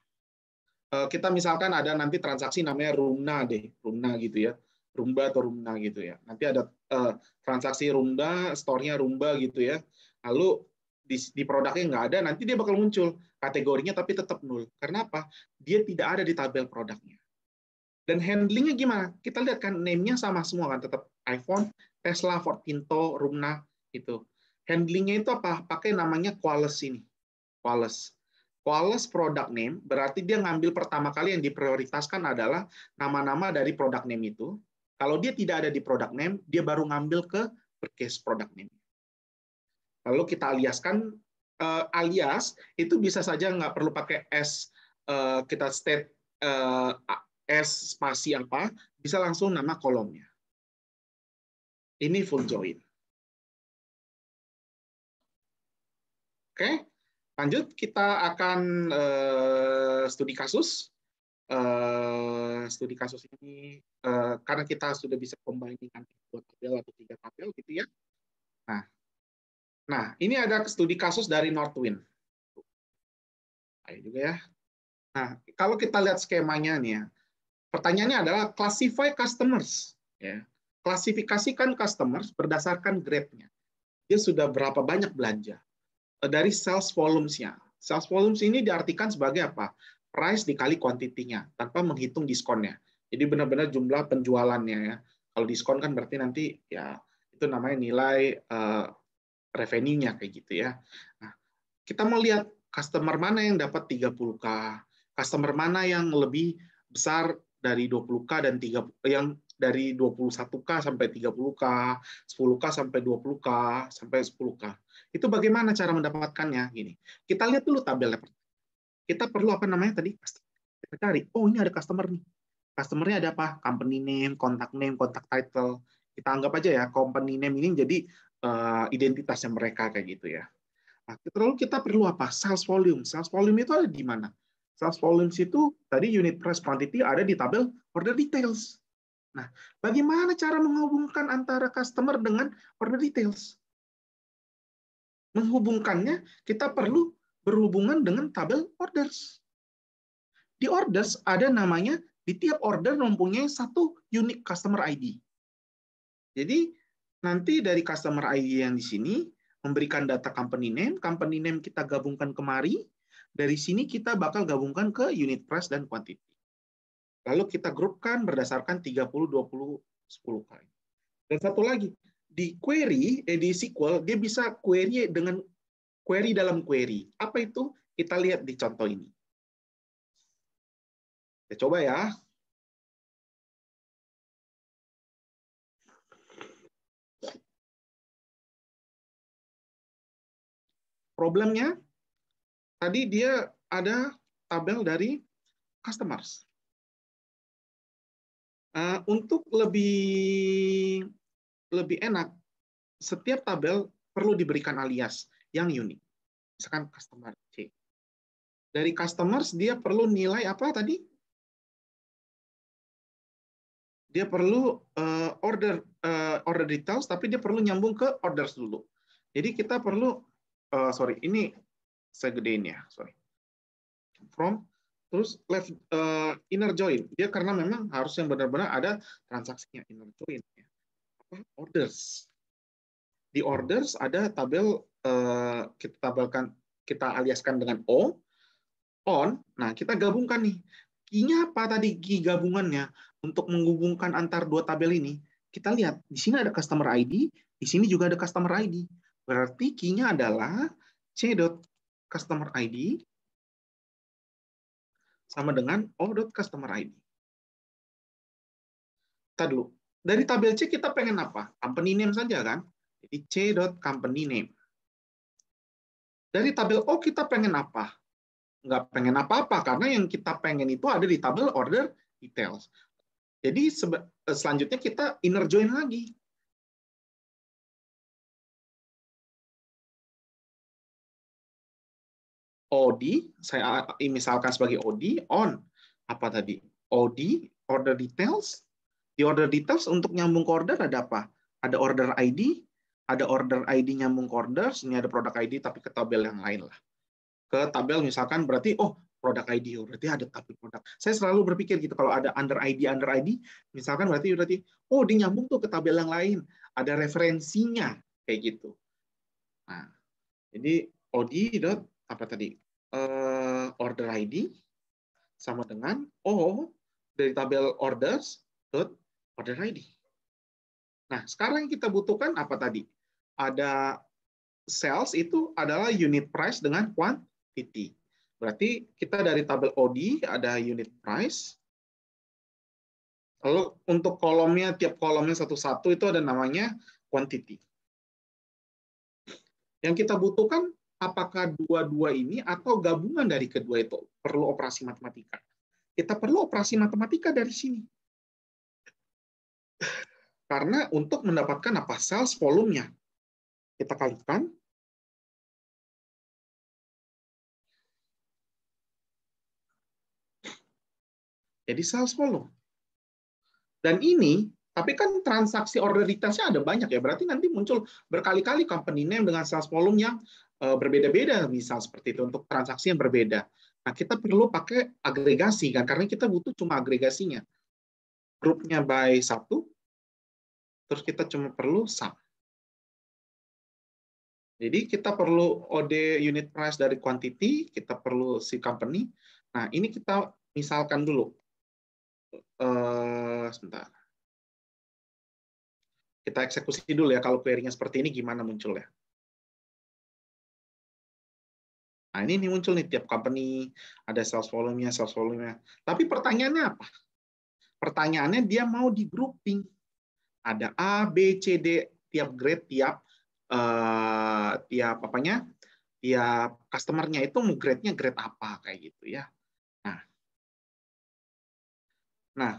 Speaker 4: Uh, kita misalkan ada nanti transaksi namanya Rumna deh, Rumna gitu ya, Rumba atau Rumna gitu ya. Nanti ada uh, transaksi Rumba, store-nya Rumba gitu ya. Lalu di, di produknya nggak ada, nanti dia bakal muncul kategorinya tapi tetap nol. Karena apa? Dia tidak ada di tabel produknya. Dan handlingnya gimana? Kita lihat kan name-nya sama semua kan, tetap iPhone, Tesla, Ford Pinto, Rumna itu handlingnya itu apa? Pakai namanya Qualys ini. Qualys. Qualys product name berarti dia ngambil pertama kali yang diprioritaskan adalah nama-nama dari product name itu. Kalau dia tidak ada di product name, dia baru ngambil ke purchase product name. Lalu kita aliaskan uh, alias itu bisa saja nggak perlu pakai s
Speaker 2: uh, kita state uh, s spasi apa, bisa langsung nama kolomnya. Ini full join. Oke, lanjut kita akan uh,
Speaker 4: studi kasus. Uh, studi kasus ini uh, karena kita sudah bisa membandingkan dua tabel atau tiga tabel gitu ya. Nah, nah ini ada studi kasus dari Northwind. Ayo juga ya. Nah, kalau kita lihat skemanya nih ya, pertanyaannya adalah classify customers. Ya. Klasifikasikan customers berdasarkan grade-nya. Dia sudah berapa banyak belanja. Eh, dari sales volumes-nya. Sales volumes ini diartikan sebagai apa? Price dikali kuantitinya, tanpa menghitung diskonnya. Jadi benar-benar jumlah penjualannya ya. Kalau diskon kan berarti nanti ya itu namanya nilai uh, revenue-nya kayak gitu ya. Nah, kita mau lihat customer mana yang dapat 30K, customer mana yang lebih besar dari 20K dan 3 yang dari 21K sampai 30K, 10K sampai 20K, sampai 10K. Itu bagaimana cara mendapatkannya? Gini, kita lihat dulu tabelnya. Kita perlu apa namanya tadi? Kita cari, oh ini ada customer nih. Customernya ada apa? Company name, contact name, contact title. Kita anggap aja ya, company name ini jadi uh, identitasnya mereka kayak gitu ya. Nah, lalu kita perlu apa? Sales volume. Sales volume itu ada di mana? Sales volume itu tadi unit price quantity ada di tabel order details Nah, bagaimana cara menghubungkan antara customer dengan order details? Menghubungkannya, kita perlu berhubungan dengan tabel orders. Di orders ada namanya, di tiap order mempunyai satu unique customer ID. Jadi, nanti dari customer ID yang di sini, memberikan data company name, company name kita gabungkan kemari, dari sini kita bakal gabungkan ke unit price dan quantity. Lalu kita grupkan berdasarkan 30, 20, 10 kali. Dan satu lagi, di query, eh, di SQL, dia bisa
Speaker 2: query dengan query dalam query. Apa itu? Kita lihat di contoh ini. Kita coba ya. Problemnya, tadi dia ada tabel dari customers. Eh, untuk lebih lebih enak, setiap tabel perlu diberikan alias yang unik. Misalkan customer C. Dari customers dia perlu nilai apa tadi? Dia perlu
Speaker 4: eh, order eh, order details, tapi dia perlu nyambung ke orders dulu. Jadi kita perlu sorry ini saya gedein ya sorry from terus left uh, eh, inner join dia karena memang harus yang benar-benar ada transaksinya inner join ya. apa orders di orders ada tabel uh, kita tabelkan kita aliaskan dengan o on nah kita gabungkan nih key apa tadi key gabungannya untuk menghubungkan antar dua tabel ini kita lihat di sini ada customer ID di sini juga ada customer ID berarti
Speaker 2: key adalah c customer ID sama dengan o.customer_id. Kita
Speaker 4: dulu. Dari tabel C kita pengen apa? Company name saja kan? Jadi c.company name. Dari tabel O kita pengen apa? Nggak pengen apa-apa,
Speaker 2: karena yang kita pengen itu ada di tabel order details. Jadi eh, selanjutnya kita inner join lagi. OD, saya misalkan sebagai OD, on. Apa tadi? OD, order details. Di order
Speaker 4: details untuk nyambung ke order ada apa? Ada order ID, ada order ID nyambung ke order, ini ada produk ID tapi ke tabel yang lain lah. Ke tabel misalkan berarti, oh produk ID, oh, berarti ada tabel produk. Saya selalu berpikir gitu, kalau ada under ID, under ID, misalkan berarti, berarti oh dia nyambung tuh ke tabel yang lain, ada referensinya, kayak gitu. Nah, jadi OD dot apa tadi uh, order ID sama dengan O oh, dari tabel orders dot order ID. Nah, sekarang kita butuhkan apa tadi? Ada sales itu adalah unit price dengan quantity. Berarti kita dari tabel OD ada unit price. Lalu untuk kolomnya, tiap kolomnya satu-satu itu ada namanya quantity. Yang kita butuhkan apakah dua-dua ini atau gabungan dari kedua itu perlu operasi matematika. Kita perlu operasi matematika dari sini.
Speaker 2: Karena untuk mendapatkan apa sales volumenya. Kita kalikan Jadi sales volume. Dan ini
Speaker 4: tapi kan transaksi orderitasnya ada banyak ya. Berarti nanti muncul berkali-kali company name dengan sales volume yang Eh, berbeda-beda misal seperti itu untuk transaksi yang berbeda. Nah, kita perlu
Speaker 2: pakai agregasi kan karena kita butuh cuma agregasinya. Grupnya by satu, terus kita cuma perlu sum.
Speaker 4: Jadi kita perlu OD unit price dari quantity, kita perlu si company. Nah,
Speaker 2: ini kita misalkan dulu. Eh, sebentar. Kita eksekusi dulu ya kalau query-nya seperti ini gimana munculnya. Nah, ini, ini muncul nih tiap company ada sales volume-nya, sales volume-nya. Tapi pertanyaannya apa? Pertanyaannya dia mau di grouping.
Speaker 4: Ada A, B, C, D tiap grade, tiap uh, tiap apanya? Tiap customer-nya itu mau grade-nya grade apa kayak gitu ya.
Speaker 2: Nah. Nah,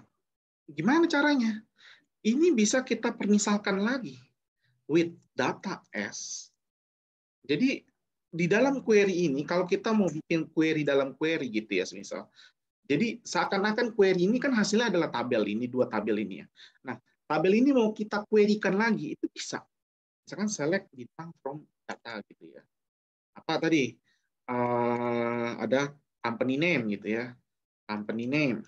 Speaker 2: gimana caranya? Ini bisa kita permisalkan lagi with data S.
Speaker 4: Jadi di dalam query ini, kalau kita mau bikin query dalam query gitu ya, misal. Jadi seakan-akan query ini kan hasilnya adalah tabel ini, dua tabel ini ya. Nah, tabel ini mau kita querykan lagi, itu bisa. Misalkan select bintang from data gitu ya. Apa tadi? Uh, ada company name gitu ya. Company name.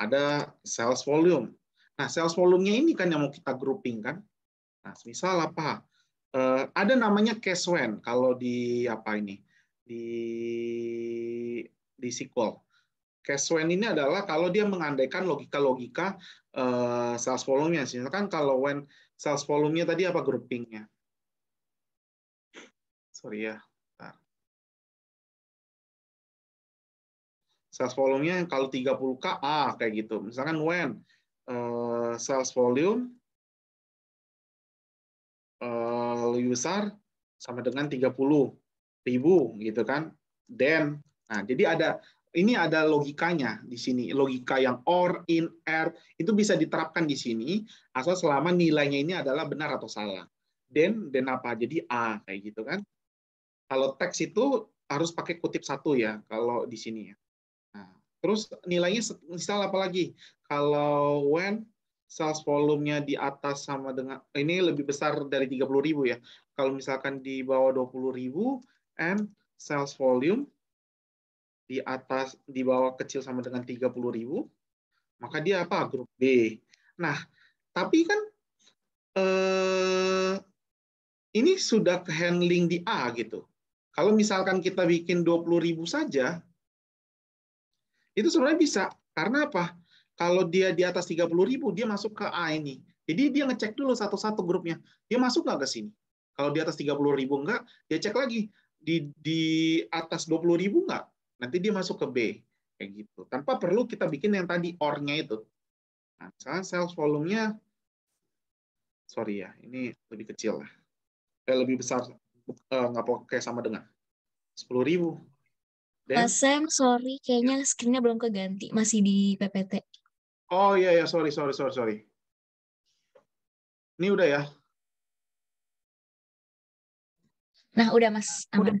Speaker 4: Ada sales volume. Nah, sales volumenya ini kan yang mau kita grouping kan. Nah, misal apa? uh, ada namanya when kalau di apa ini di di SQL. when ini adalah kalau dia mengandaikan logika-logika
Speaker 2: uh, sales volume-nya. Misalkan kalau when sales volume-nya tadi apa grouping-nya? Sorry ya, sales volume-nya kalau 30K, ah, kayak gitu. Misalkan when uh, sales volume
Speaker 4: user eh, sama dengan 30 ribu gitu kan. Then, nah jadi ada ini ada logikanya di sini. Logika yang or, in, r er, itu bisa diterapkan di sini asal selama nilainya ini adalah benar atau salah. Then, then apa? Jadi a kayak gitu kan. Kalau teks itu harus pakai kutip satu ya kalau di sini ya. Nah, terus nilainya misal apa lagi? Kalau when sales volume-nya di atas sama dengan ini lebih besar dari 30.000 ya. Kalau misalkan di bawah 20.000 and sales volume di atas di bawah kecil sama dengan 30.000, maka dia apa? Grup B. Nah, tapi kan eh ini sudah ke handling di A gitu. Kalau misalkan kita bikin 20.000 saja, itu sebenarnya bisa. Karena apa? Kalau dia di atas 30 ribu, dia masuk ke A ini. Jadi dia ngecek dulu satu-satu grupnya. Dia masuk nggak ke sini? Kalau di atas 30 ribu nggak, dia cek lagi. Di, di atas 20 ribu nggak? Nanti dia masuk ke B. Kayak gitu. Tanpa perlu kita bikin yang tadi or-nya itu. Nah, misalnya sales volume-nya, sorry ya, ini lebih kecil lah. Eh, lebih besar, eh, nggak eh, pakai sama dengan. 10 ribu. Then, Mas
Speaker 3: Sam, sorry, kayaknya screen-nya belum keganti. Masih di PPT.
Speaker 4: Oh iya ya, sorry
Speaker 2: sorry sorry sorry. Ini udah ya. Nah udah mas. Aman. Udah.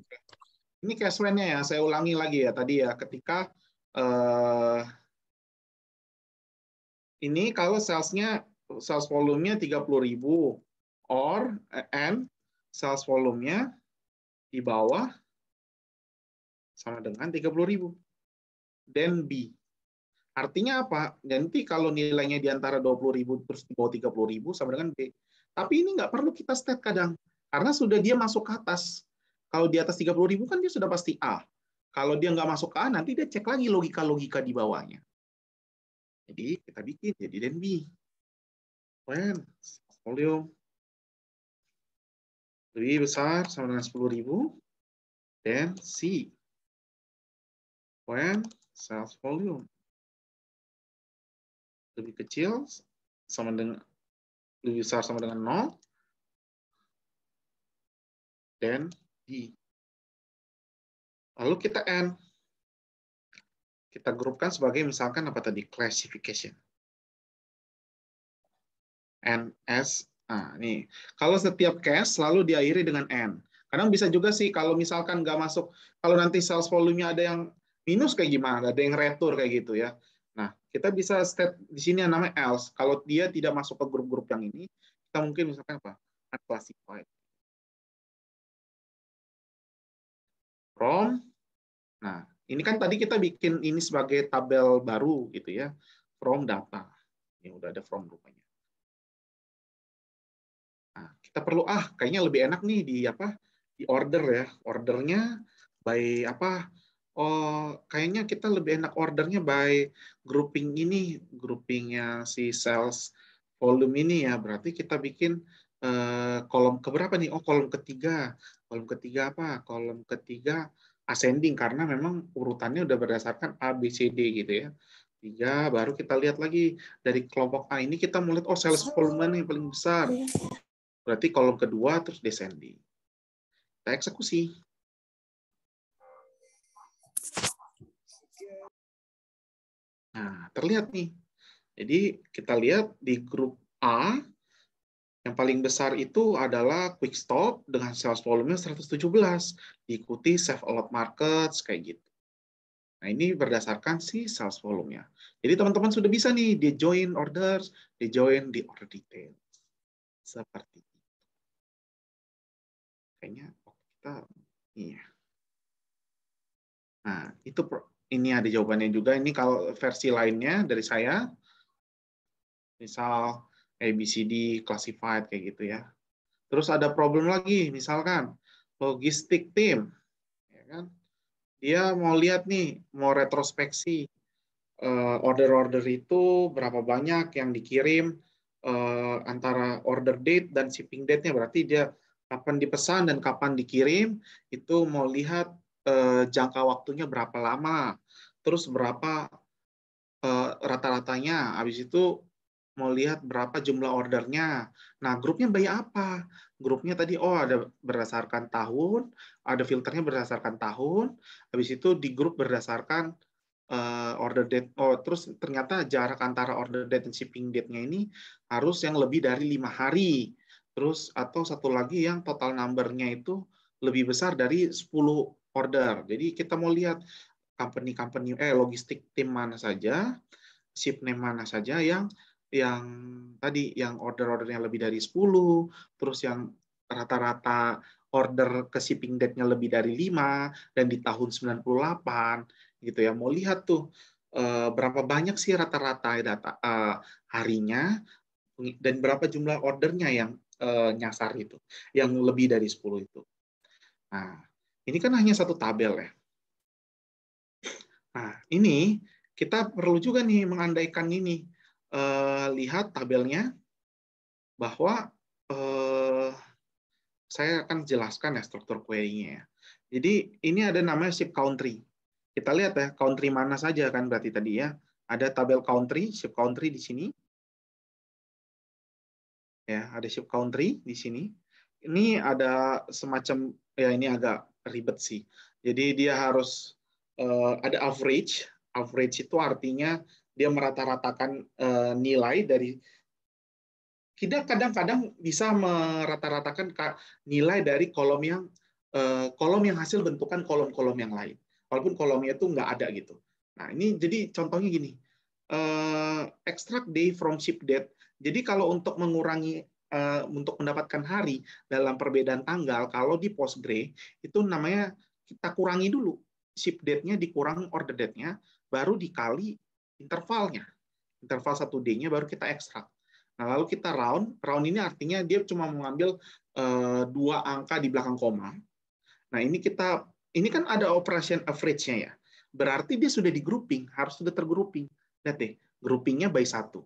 Speaker 2: Ini cash nya ya, saya ulangi lagi ya tadi ya. Ketika uh, ini
Speaker 4: kalau salesnya sales volume-nya ribu or and sales volume-nya di bawah sama dengan tiga ribu Then B. Artinya apa? Nanti kalau nilainya di antara ribu terus di bawah ribu sama dengan B. Tapi ini nggak perlu kita state kadang. Karena sudah dia masuk ke atas. Kalau di atas ribu kan dia sudah pasti A. Kalau dia nggak
Speaker 2: masuk ke A, nanti dia cek lagi logika-logika di bawahnya. Jadi kita bikin jadi dan B. When volume lebih besar sama dengan ribu dan C. When sales volume lebih kecil sama dengan lebih besar sama dengan 0 dan D. Lalu kita N. Kita grupkan sebagai misalkan apa tadi? Classification. N, S, A. Nih. Kalau setiap case selalu
Speaker 4: diakhiri dengan N. Kadang bisa juga sih kalau misalkan nggak masuk, kalau nanti sales volume-nya ada yang minus kayak gimana, ada yang retur kayak gitu ya. Nah, kita bisa set di sini yang namanya else.
Speaker 2: Kalau dia tidak masuk ke grup-grup yang ini, kita mungkin misalkan apa? Unclassified. From. Nah, ini kan tadi kita bikin ini sebagai tabel baru gitu ya. From data.
Speaker 4: Ini udah ada from rupanya. Nah, kita perlu ah kayaknya lebih enak nih di apa? Di order ya. Ordernya by apa? oh kayaknya kita lebih enak ordernya by grouping ini, groupingnya si sales volume ini ya. Berarti kita bikin eh, kolom keberapa nih? Oh kolom ketiga. Kolom ketiga apa? Kolom ketiga ascending karena memang urutannya udah berdasarkan A, B, C, D gitu ya tiga baru kita lihat lagi dari kelompok A ini kita mulai oh sales volume yang paling besar iya. berarti kolom kedua terus descending
Speaker 2: kita eksekusi Nah, terlihat nih. Jadi kita
Speaker 4: lihat di grup A yang paling besar itu adalah Quick Stop dengan sales volume 117 diikuti Save A Lot Markets kayak gitu. Nah, ini berdasarkan si sales volume-nya. Jadi teman-teman sudah bisa nih di join orders,
Speaker 2: di join di order details Seperti itu. Kayaknya oh, kita iya. Nah,
Speaker 4: itu ini ada jawabannya juga. Ini kalau versi lainnya dari saya, misal ABCD classified kayak gitu ya. Terus ada problem lagi, misalkan logistik tim, ya kan? Dia mau lihat nih, mau retrospeksi eh, order-order itu berapa banyak yang dikirim eh, antara order date dan shipping date-nya. Berarti dia kapan dipesan dan kapan dikirim itu mau lihat Eh, jangka waktunya berapa lama, terus berapa eh, rata-ratanya, habis itu mau lihat berapa jumlah ordernya. Nah, grupnya bayi apa? Grupnya tadi, oh ada berdasarkan tahun, ada filternya berdasarkan tahun, habis itu di grup berdasarkan uh, order date. Oh, terus ternyata jarak antara order date dan shipping date-nya ini harus yang lebih dari lima hari. Terus atau satu lagi yang total number-nya itu lebih besar dari 10 order. Jadi kita mau lihat company-company eh logistik tim mana saja, ship name mana saja yang yang tadi yang order-ordernya lebih dari 10, terus yang rata-rata order ke shipping date-nya lebih dari 5 dan di tahun 98 gitu ya. Mau lihat tuh eh, berapa banyak sih rata-rata data eh, harinya dan berapa jumlah ordernya yang eh, nyasar itu, yang lebih dari 10 itu. Nah, ini kan hanya satu tabel ya. Nah, ini kita perlu juga nih mengandaikan ini. Eh, lihat tabelnya bahwa eh, saya akan jelaskan ya struktur query-nya. Ya. Jadi ini ada namanya ship country. Kita lihat ya country mana saja kan berarti tadi ya. Ada tabel country, ship country di sini. Ya, ada ship country di sini. Ini ada semacam ya ini agak ribet sih. Jadi dia harus uh, ada average. Average itu artinya dia merata-ratakan uh, nilai dari kita kadang-kadang bisa merata-ratakan nilai dari kolom yang uh, kolom yang hasil bentukan kolom-kolom yang lain. Walaupun kolomnya itu nggak ada gitu. Nah ini jadi contohnya gini. Uh, extract day from ship date. Jadi kalau untuk mengurangi uh, untuk mendapatkan hari dalam perbedaan tanggal kalau di Postgre itu namanya kita kurangi dulu ship date-nya dikurang order date-nya baru dikali intervalnya interval satu D-nya baru kita ekstrak Nah, lalu kita round. Round ini artinya dia cuma mengambil uh, dua angka di belakang koma. Nah, ini kita ini kan ada operation average-nya ya. Berarti dia sudah di grouping, harus sudah tergrouping. Lihat deh, groupingnya by satu.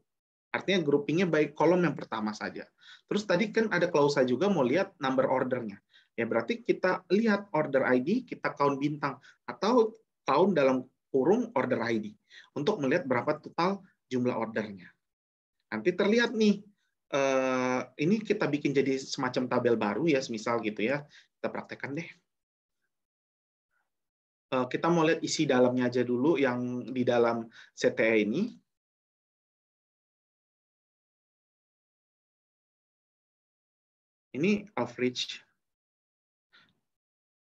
Speaker 4: Artinya groupingnya baik kolom yang pertama saja. Terus tadi kan ada klausa juga mau lihat number ordernya. Ya berarti kita lihat order ID, kita count bintang atau tahun dalam kurung order ID untuk melihat berapa total jumlah ordernya. Nanti terlihat nih eh, ini kita bikin jadi semacam tabel baru ya, misal gitu ya. Kita praktekkan deh. Eh, kita mau lihat isi dalamnya
Speaker 2: aja dulu yang di dalam CTE ini Ini average.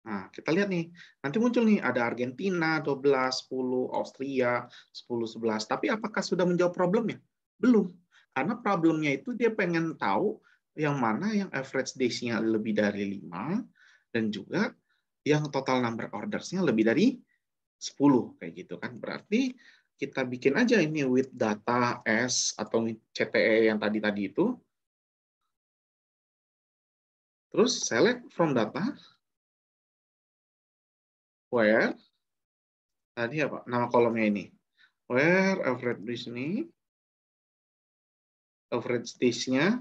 Speaker 2: Nah, kita lihat nih. Nanti muncul nih ada Argentina 12,
Speaker 4: 10, Austria 10, 11. Tapi apakah sudah menjawab problemnya? Belum. Karena problemnya itu dia pengen tahu yang mana yang average days-nya lebih dari 5 dan juga yang total number orders-nya lebih dari 10 kayak gitu kan. Berarti kita bikin aja ini with data S atau
Speaker 2: CTE yang tadi-tadi itu Terus select from data where tadi apa nama kolomnya ini where average Disney
Speaker 4: average days-nya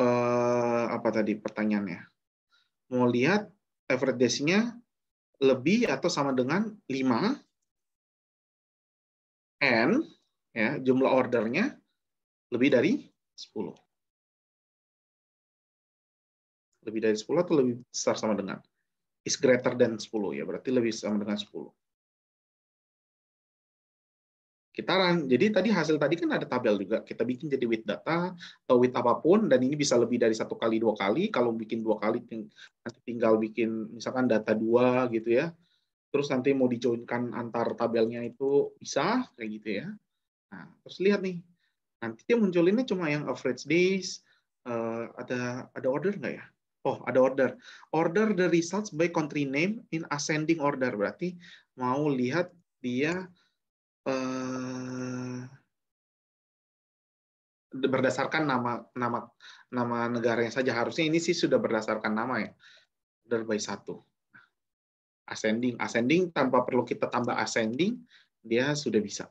Speaker 4: eh, apa tadi pertanyaannya mau lihat average days-nya lebih atau sama dengan 5
Speaker 2: and ya jumlah ordernya lebih dari 10 lebih dari 10 atau lebih besar sama dengan? Is greater than 10 ya, berarti lebih sama dengan 10. Kita run. Jadi tadi hasil tadi kan ada tabel juga. Kita
Speaker 4: bikin jadi with data atau with apapun dan ini bisa lebih dari satu kali dua kali. Kalau bikin dua kali nanti tinggal bikin misalkan data dua gitu ya. Terus nanti mau dijoinkan antar tabelnya itu bisa kayak gitu ya. Nah, terus lihat nih nanti dia munculinnya cuma yang average days uh, ada ada order nggak ya Oh, ada order. Order the results by country name in ascending order. Berarti mau lihat dia uh, berdasarkan nama nama nama negaranya saja. Harusnya ini sih sudah berdasarkan nama ya. Order by satu. Ascending. Ascending tanpa perlu kita tambah ascending, dia sudah bisa.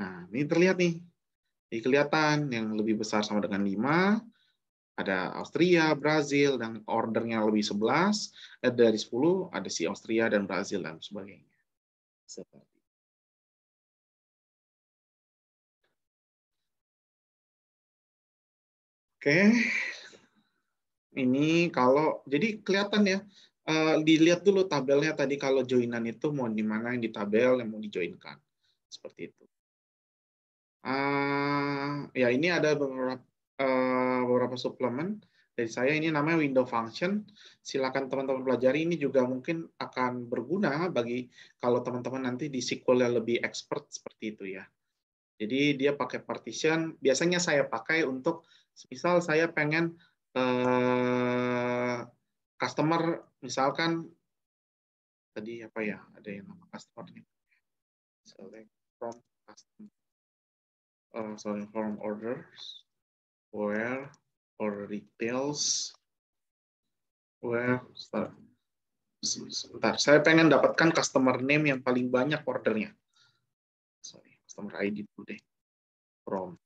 Speaker 4: Nah, ini terlihat nih. Ini kelihatan yang lebih besar sama dengan 5, ada Austria, Brazil,
Speaker 2: dan ordernya lebih 11, eh, dari 10 ada si Austria dan Brazil dan sebagainya. Seperti. Oke, ini
Speaker 4: kalau jadi kelihatan ya, uh, dilihat dulu tabelnya tadi kalau joinan itu mau di mana yang di tabel yang mau dijoinkan, seperti itu. Uh, ya ini ada beberapa uh, beberapa suplemen dari saya ini namanya window function. Silakan teman-teman pelajari ini juga mungkin akan berguna bagi kalau teman-teman nanti di SQL yang lebih expert seperti itu ya. Jadi dia pakai partition. Biasanya saya pakai untuk misal saya pengen eh,
Speaker 2: customer misalkan tadi apa ya ada yang nama customer nih select from customer uh, sorry from orders where or retails,
Speaker 4: where start. Sebentar, saya pengen dapatkan customer
Speaker 2: name yang paling banyak ordernya. Sorry, customer ID dulu deh. From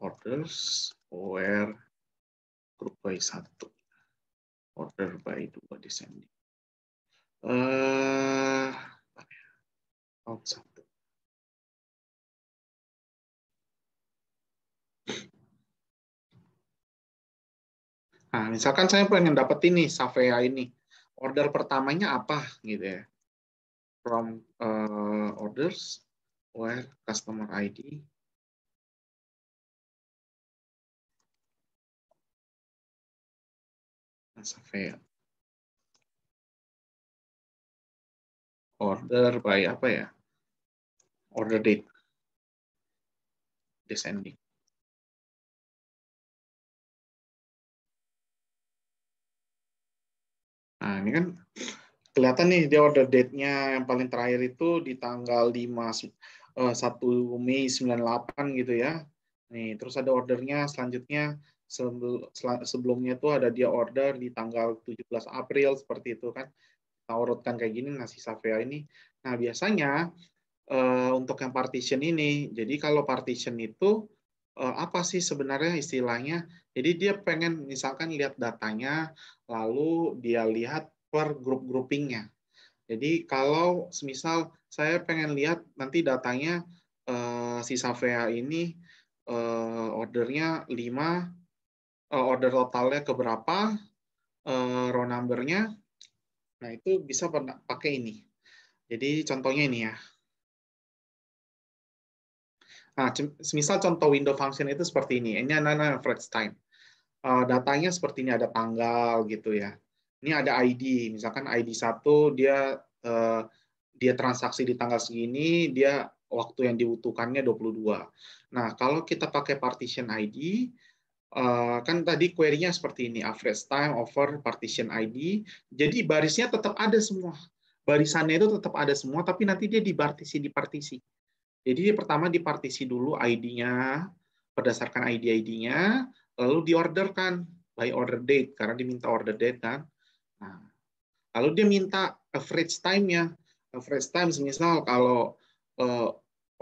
Speaker 2: orders where group by satu order by dua descending. Uh, eh, ya? outside.
Speaker 4: Nah, misalkan saya pengen dapat ini Savea ini. Order pertamanya apa gitu
Speaker 2: ya. From uh, orders where customer ID nah, Savea. Order by apa ya? Order date descending. Nah, ini kan kelihatan nih dia
Speaker 4: order date-nya yang paling terakhir itu di tanggal 5 1 eh, Mei 98 gitu ya. Nih, terus ada ordernya selanjutnya sebelumnya itu ada dia order di tanggal 17 April seperti itu kan. Kita urutkan kayak gini nasi savia ini. Nah, biasanya eh, untuk yang partition ini, jadi kalau partition itu eh, apa sih sebenarnya istilahnya? Jadi dia pengen misalkan lihat datanya, lalu dia lihat per grup groupingnya. Jadi kalau semisal saya pengen lihat nanti datanya eh, sisa VA ini eh, ordernya 5, eh, order totalnya ke berapa, eh, row numbernya, nah itu bisa pakai ini. Jadi contohnya ini ya. Nah, semisal contoh window function itu seperti ini. Ini adalah average time. Eh, datanya seperti ini ada tanggal gitu ya. Ini ada ID, misalkan ID 1 dia eh, dia transaksi di tanggal segini, dia waktu yang dibutuhkannya 22. Nah, kalau kita pakai partition ID, eh, kan tadi query-nya seperti ini, average time over partition ID. Jadi barisnya tetap ada semua. Barisannya itu tetap ada semua, tapi nanti dia dipartisi di partisi. Jadi pertama dipartisi dulu ID-nya, berdasarkan ID-ID-nya, lalu diorderkan by order date karena diminta order date kan. Nah, lalu dia minta average time-nya. Average time misal kalau uh,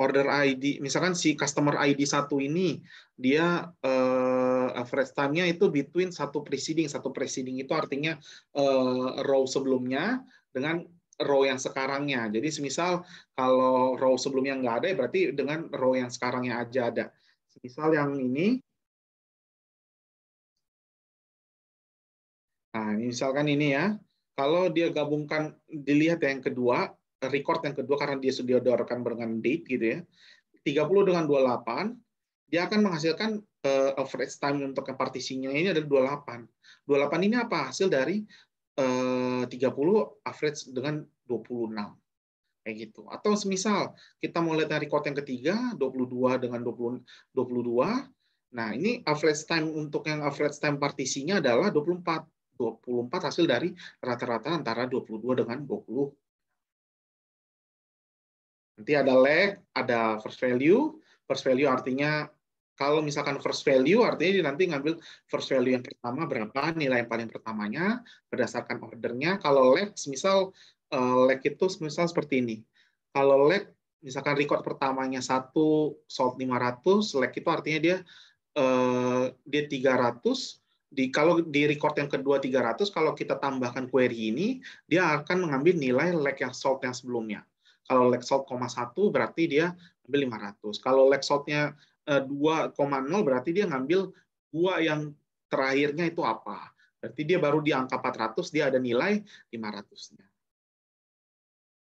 Speaker 4: order ID misalkan si customer ID satu ini dia uh, average time-nya itu between satu preceding satu preceding itu artinya uh, row sebelumnya dengan row yang sekarangnya. Jadi semisal kalau row sebelumnya nggak ada, ya berarti dengan row yang
Speaker 2: sekarangnya aja ada. Misal yang ini Nah, misalkan ini ya, kalau dia gabungkan dilihat
Speaker 4: yang kedua, record yang kedua karena dia sudah diodorkan dengan date gitu ya. 30 dengan 28, dia akan menghasilkan uh, average time untuk partisinya ini ada 28. 28 ini apa? Hasil dari eh, uh, 30 average dengan 26 kayak gitu. Atau semisal kita mau lihat dari record yang ketiga 22 dengan 20 22. Nah, ini average time untuk yang average time partisinya adalah 24. 24 hasil dari rata-rata antara 22 dengan 20. Nanti ada lag, ada first value. First value artinya kalau misalkan first value artinya nanti ngambil first value yang pertama berapa nilai yang paling pertamanya berdasarkan ordernya. Kalau lag misal eh, lag itu misal seperti ini. Kalau lag misalkan record pertamanya satu sold 500, lag itu artinya dia eh, dia 300 di kalau di record yang kedua 300 kalau kita tambahkan query ini dia akan mengambil nilai lag yang salt yang sebelumnya. Kalau lag salt 1 berarti dia ambil 500. Kalau lag saltnya 2,0 eh, berarti dia ngambil dua yang terakhirnya itu apa. Berarti dia baru di angka 400 dia ada nilai 500-nya.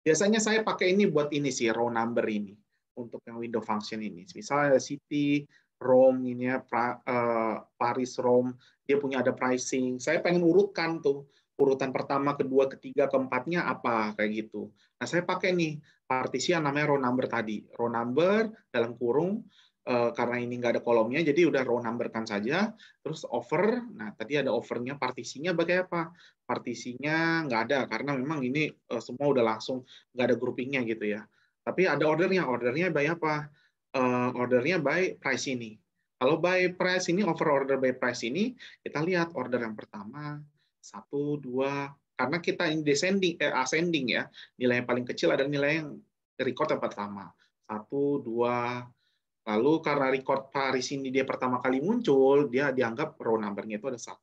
Speaker 4: Biasanya saya pakai ini buat ini sih row number ini untuk yang window function ini. Misalnya city Rome ini ya pra, uh, Paris Rome dia punya ada pricing saya pengen urutkan tuh urutan pertama kedua ketiga keempatnya apa kayak gitu nah saya pakai nih partisi yang namanya row number tadi row number dalam kurung uh, karena ini nggak ada kolomnya jadi udah row number kan saja terus over nah tadi ada overnya partisinya bagai apa partisinya nggak ada karena memang ini uh, semua udah langsung nggak ada groupingnya gitu ya tapi ada ordernya ordernya bagai apa uh, ordernya by price ini. Kalau by price ini, over order by price ini, kita lihat order yang pertama, satu, dua, karena kita descending, eh, ascending ya, nilai yang paling kecil adalah nilai yang record yang pertama. Satu, dua, lalu karena record Paris ini dia pertama kali muncul, dia dianggap row numbernya itu ada satu.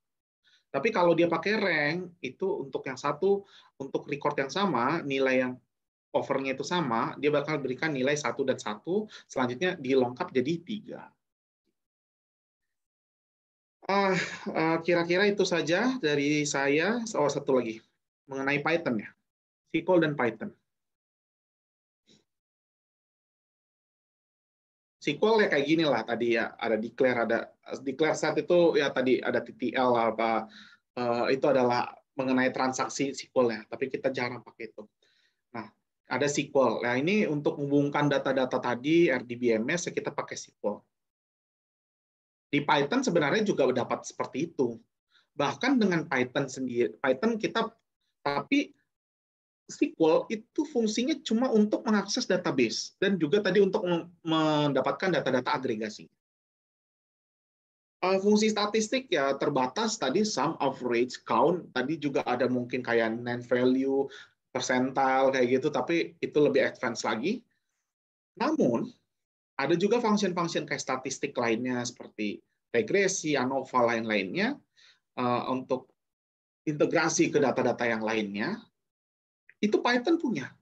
Speaker 4: Tapi kalau dia pakai rank, itu untuk yang satu, untuk record yang sama, nilai yang overnya itu sama, dia bakal berikan nilai satu dan satu, selanjutnya dilengkap jadi tiga.
Speaker 2: Ah, ah, kira-kira itu saja dari saya. Oh, satu lagi mengenai Python ya, SQL dan Python. SQL ya kayak gini lah tadi ya ada declare ada declare saat itu ya tadi ada TTL apa
Speaker 4: eh, itu adalah mengenai transaksi SQL ya tapi kita jarang pakai itu ada SQL. Nah, ini untuk menghubungkan data-data tadi RDBMS ya kita pakai SQL. Di Python sebenarnya juga dapat seperti itu. Bahkan dengan Python sendiri, Python kita tapi SQL itu fungsinya cuma untuk mengakses database dan juga tadi untuk mendapatkan data-data agregasi. Eh, fungsi statistik ya terbatas tadi sum, average, count. Tadi juga ada mungkin kayak net value, persental kayak gitu, tapi itu lebih advance lagi. Namun, ada juga fungsi-fungsi kayak statistik lainnya seperti regresi, ANOVA, lain-lainnya eh, untuk integrasi ke data-data yang lainnya, itu Python punya.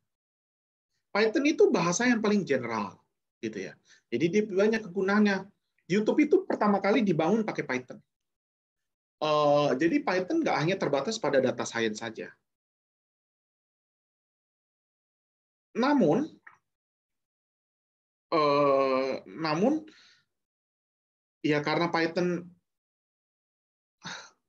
Speaker 4: Python itu bahasa yang paling general, gitu ya. Jadi dia banyak kegunaannya. YouTube itu pertama kali dibangun pakai Python. Eh,
Speaker 2: jadi Python nggak hanya terbatas pada data science saja, Namun, uh, namun ya karena Python,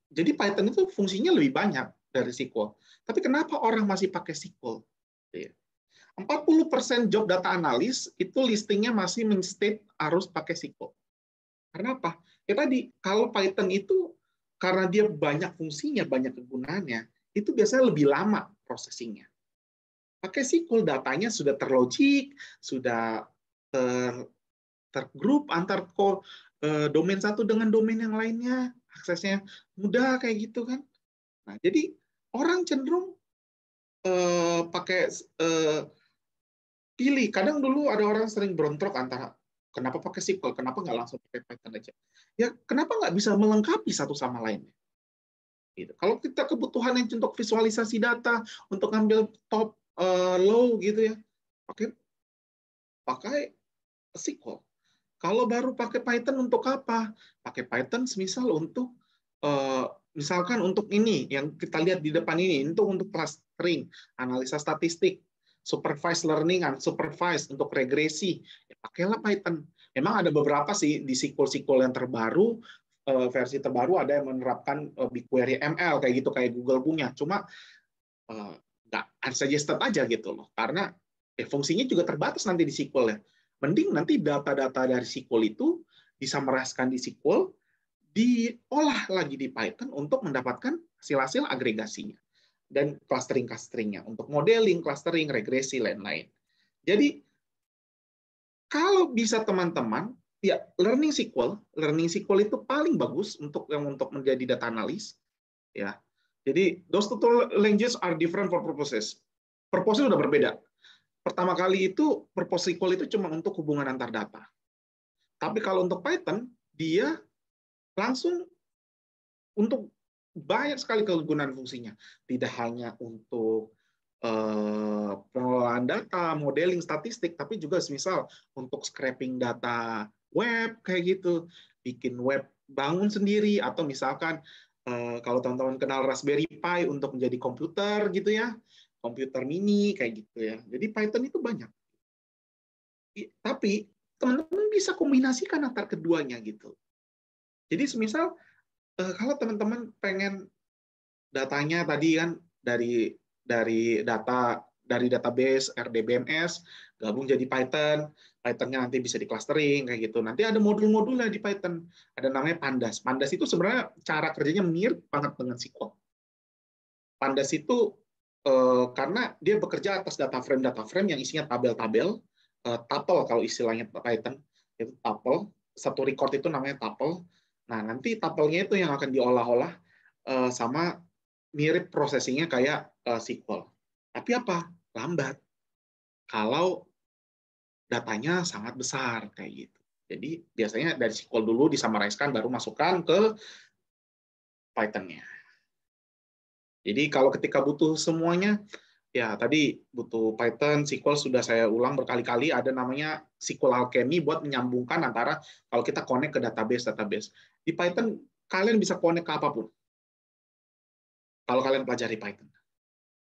Speaker 4: jadi Python itu fungsinya lebih banyak dari SQL. Tapi kenapa orang masih pakai SQL? 40% iya. job data analis itu listingnya masih menstate harus pakai SQL. Karena apa? Ya tadi, kalau Python itu karena dia banyak fungsinya, banyak kegunaannya, itu biasanya lebih lama prosesinya pakai SQL datanya sudah terlogik, sudah ter tergroup antar call eh, domain satu dengan domain yang lainnya, aksesnya mudah kayak gitu kan. Nah, jadi orang cenderung eh, pakai eh, pilih. Kadang dulu ada orang sering berontrok antara kenapa pakai SQL, kenapa nggak langsung pakai Python aja. Ya, kenapa nggak bisa melengkapi satu sama lainnya? Gitu. Kalau kita kebutuhan yang untuk visualisasi data, untuk ngambil top uh, low gitu ya, pakai pakai SQL. Kalau baru pakai Python untuk apa? Pakai Python semisal untuk uh, misalkan untuk ini yang kita lihat di depan ini untuk untuk clustering, analisa statistik, supervised learning, supervised untuk regresi. Ya, pakailah Python. Memang ada beberapa sih di SQL-SQL yang terbaru eh, versi terbaru ada yang menerapkan BigQuery ML kayak gitu kayak Google punya. Cuma nggak unsuggested aja gitu loh karena eh, fungsinya juga terbatas nanti di SQL ya mending nanti data-data dari SQL itu bisa disamaraskan di SQL diolah lagi di Python untuk mendapatkan hasil-hasil agregasinya dan clustering-clusteringnya untuk modeling, clustering, regresi, lain-lain. Jadi kalau bisa teman-teman ya learning SQL, learning SQL itu paling bagus untuk yang untuk menjadi data analis ya jadi those two languages are different for purposes. Purpose sudah berbeda. Pertama kali itu purpose equal itu cuma untuk hubungan antar data. Tapi kalau untuk Python, dia langsung untuk banyak sekali kegunaan fungsinya. Tidak hanya untuk eh, pengelolaan data, modeling, statistik, tapi juga misal untuk scraping data web kayak gitu, bikin web bangun sendiri atau misalkan Eh, kalau teman-teman kenal Raspberry Pi untuk menjadi komputer gitu ya, komputer mini kayak gitu ya. Jadi Python itu banyak. Tapi teman-teman bisa kombinasikan antar keduanya gitu. Jadi semisal eh, kalau teman-teman pengen datanya tadi kan dari dari data dari database RDBMS gabung jadi Python, Pythonnya nanti bisa di clustering kayak gitu. Nanti ada modul-modulnya di Python. Ada namanya Pandas. Pandas itu sebenarnya cara kerjanya mirip banget dengan SQL. Pandas itu eh, karena dia bekerja atas data frame data frame yang isinya tabel-tabel, eh, tuple kalau istilahnya Python itu tuple. Satu record itu namanya tuple. Nah nanti tuple-nya itu yang akan diolah-olah eh, sama mirip prosesinya kayak eh, SQL. Tapi apa? Lambat kalau datanya sangat besar kayak gitu. Jadi biasanya dari SQL dulu disamaraiskan baru masukkan ke Python-nya. Jadi kalau ketika butuh semuanya, ya tadi butuh Python, SQL sudah saya ulang berkali-kali, ada namanya SQL Alchemy buat menyambungkan antara kalau kita connect ke database-database. Di Python, kalian bisa connect ke apapun. Kalau kalian pelajari Python.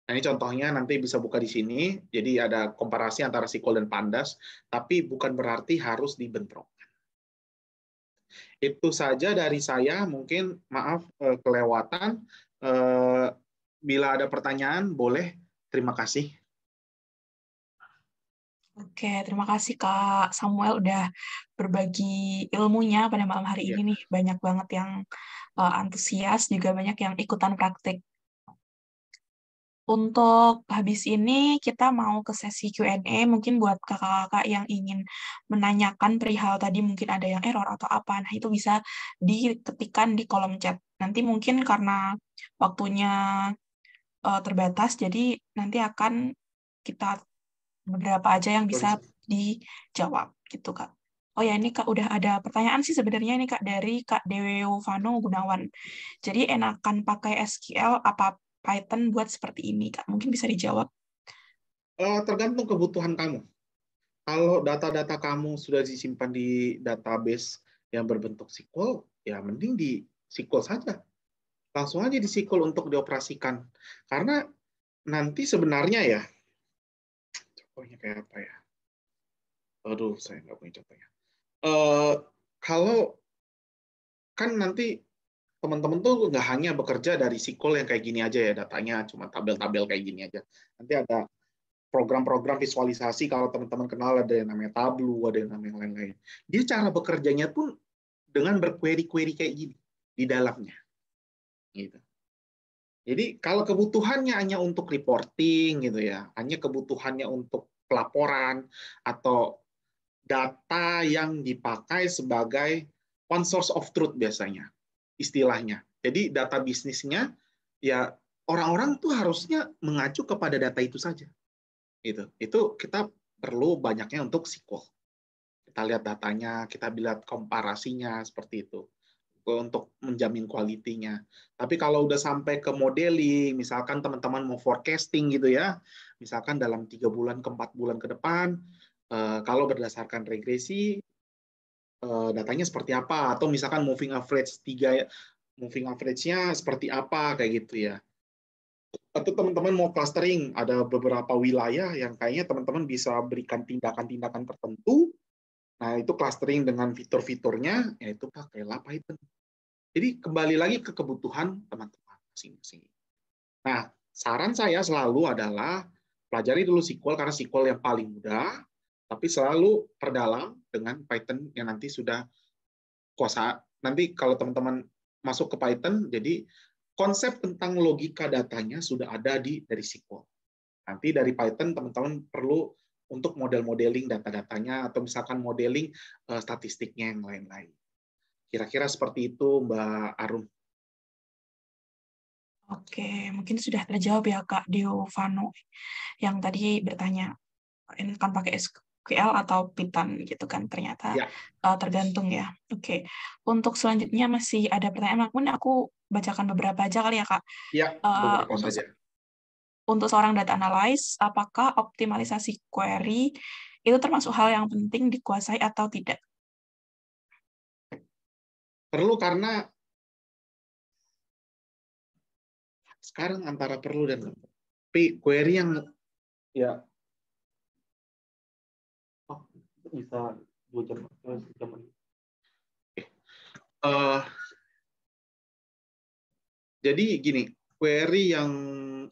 Speaker 4: Nah, ini contohnya nanti bisa buka di sini. Jadi ada komparasi antara sikul dan pandas, tapi bukan berarti harus dibentrokkan. Itu saja dari saya. Mungkin maaf eh, kelewatan. Eh, bila ada pertanyaan, boleh. Terima kasih.
Speaker 1: Oke, terima kasih Kak Samuel udah berbagi ilmunya pada malam hari ya. ini nih. Banyak banget yang eh, antusias, juga banyak yang ikutan praktik untuk habis ini kita mau ke sesi Q&A mungkin buat kakak-kakak yang ingin menanyakan perihal tadi mungkin ada yang error atau apa. Nah, itu bisa diketikkan di kolom chat. Nanti mungkin karena waktunya uh, terbatas jadi nanti akan kita beberapa aja yang bisa dijawab gitu, Kak. Oh ya, ini Kak udah ada pertanyaan sih sebenarnya ini Kak dari Kak Vano Gunawan. Jadi enakan pakai SQL apa Python buat seperti ini, Kak? Mungkin bisa dijawab. Eh, tergantung kebutuhan kamu.
Speaker 4: Kalau data-data kamu sudah disimpan di database yang berbentuk SQL, ya mending di SQL saja. Langsung aja di SQL untuk dioperasikan. Karena nanti sebenarnya ya,
Speaker 2: contohnya kayak apa ya? Aduh, saya nggak punya contohnya. Uh, kalau kan nanti teman-teman tuh nggak hanya
Speaker 4: bekerja dari SQL yang kayak gini aja ya datanya cuma tabel-tabel kayak gini aja nanti ada program-program visualisasi kalau teman-teman kenal ada yang namanya Tableau ada yang namanya lain-lain dia cara bekerjanya pun dengan berquery-query kayak gini di dalamnya gitu jadi kalau kebutuhannya hanya untuk reporting gitu ya hanya kebutuhannya untuk pelaporan atau data yang dipakai sebagai one source of truth biasanya istilahnya. Jadi data bisnisnya ya orang-orang tuh harusnya mengacu kepada data itu saja. Itu itu kita perlu banyaknya untuk SQL. Kita lihat datanya, kita lihat komparasinya seperti itu untuk menjamin kualitinya. Tapi kalau udah sampai ke modeling, misalkan teman-teman mau forecasting gitu ya, misalkan dalam tiga bulan ke empat bulan ke depan, eh, kalau berdasarkan regresi Eh, datanya seperti apa atau misalkan moving average tiga moving average-nya seperti apa kayak gitu ya atau teman-teman mau clustering ada beberapa wilayah yang kayaknya teman-teman bisa berikan tindakan-tindakan tertentu nah itu clustering dengan fitur-fiturnya yaitu pakailah Python jadi kembali lagi ke kebutuhan teman-teman masing-masing nah saran saya selalu adalah pelajari dulu SQL karena SQL yang paling mudah tapi selalu perdalam dengan Python yang nanti sudah kuasa. Nanti kalau teman-teman masuk ke Python, jadi konsep tentang logika datanya sudah ada di dari SQL. Nanti dari Python teman-teman perlu untuk model modeling data-datanya atau misalkan modeling uh, statistiknya yang lain-lain. Kira-kira seperti itu Mbak Arum.
Speaker 1: Oke, mungkin sudah terjawab ya Kak Diovano yang tadi bertanya. Ini kan pakai QL atau Python gitu kan ternyata ya. uh, tergantung ya. Oke, okay. untuk selanjutnya masih ada pertanyaan, namun aku bacakan beberapa aja kali ya kak.
Speaker 2: Ya, uh, untuk,
Speaker 1: untuk seorang data analyst, apakah optimalisasi query itu termasuk hal yang penting dikuasai atau tidak?
Speaker 2: Perlu karena sekarang antara perlu dan tapi query yang ya bisa dua jam terus jam uh,
Speaker 4: jadi gini query yang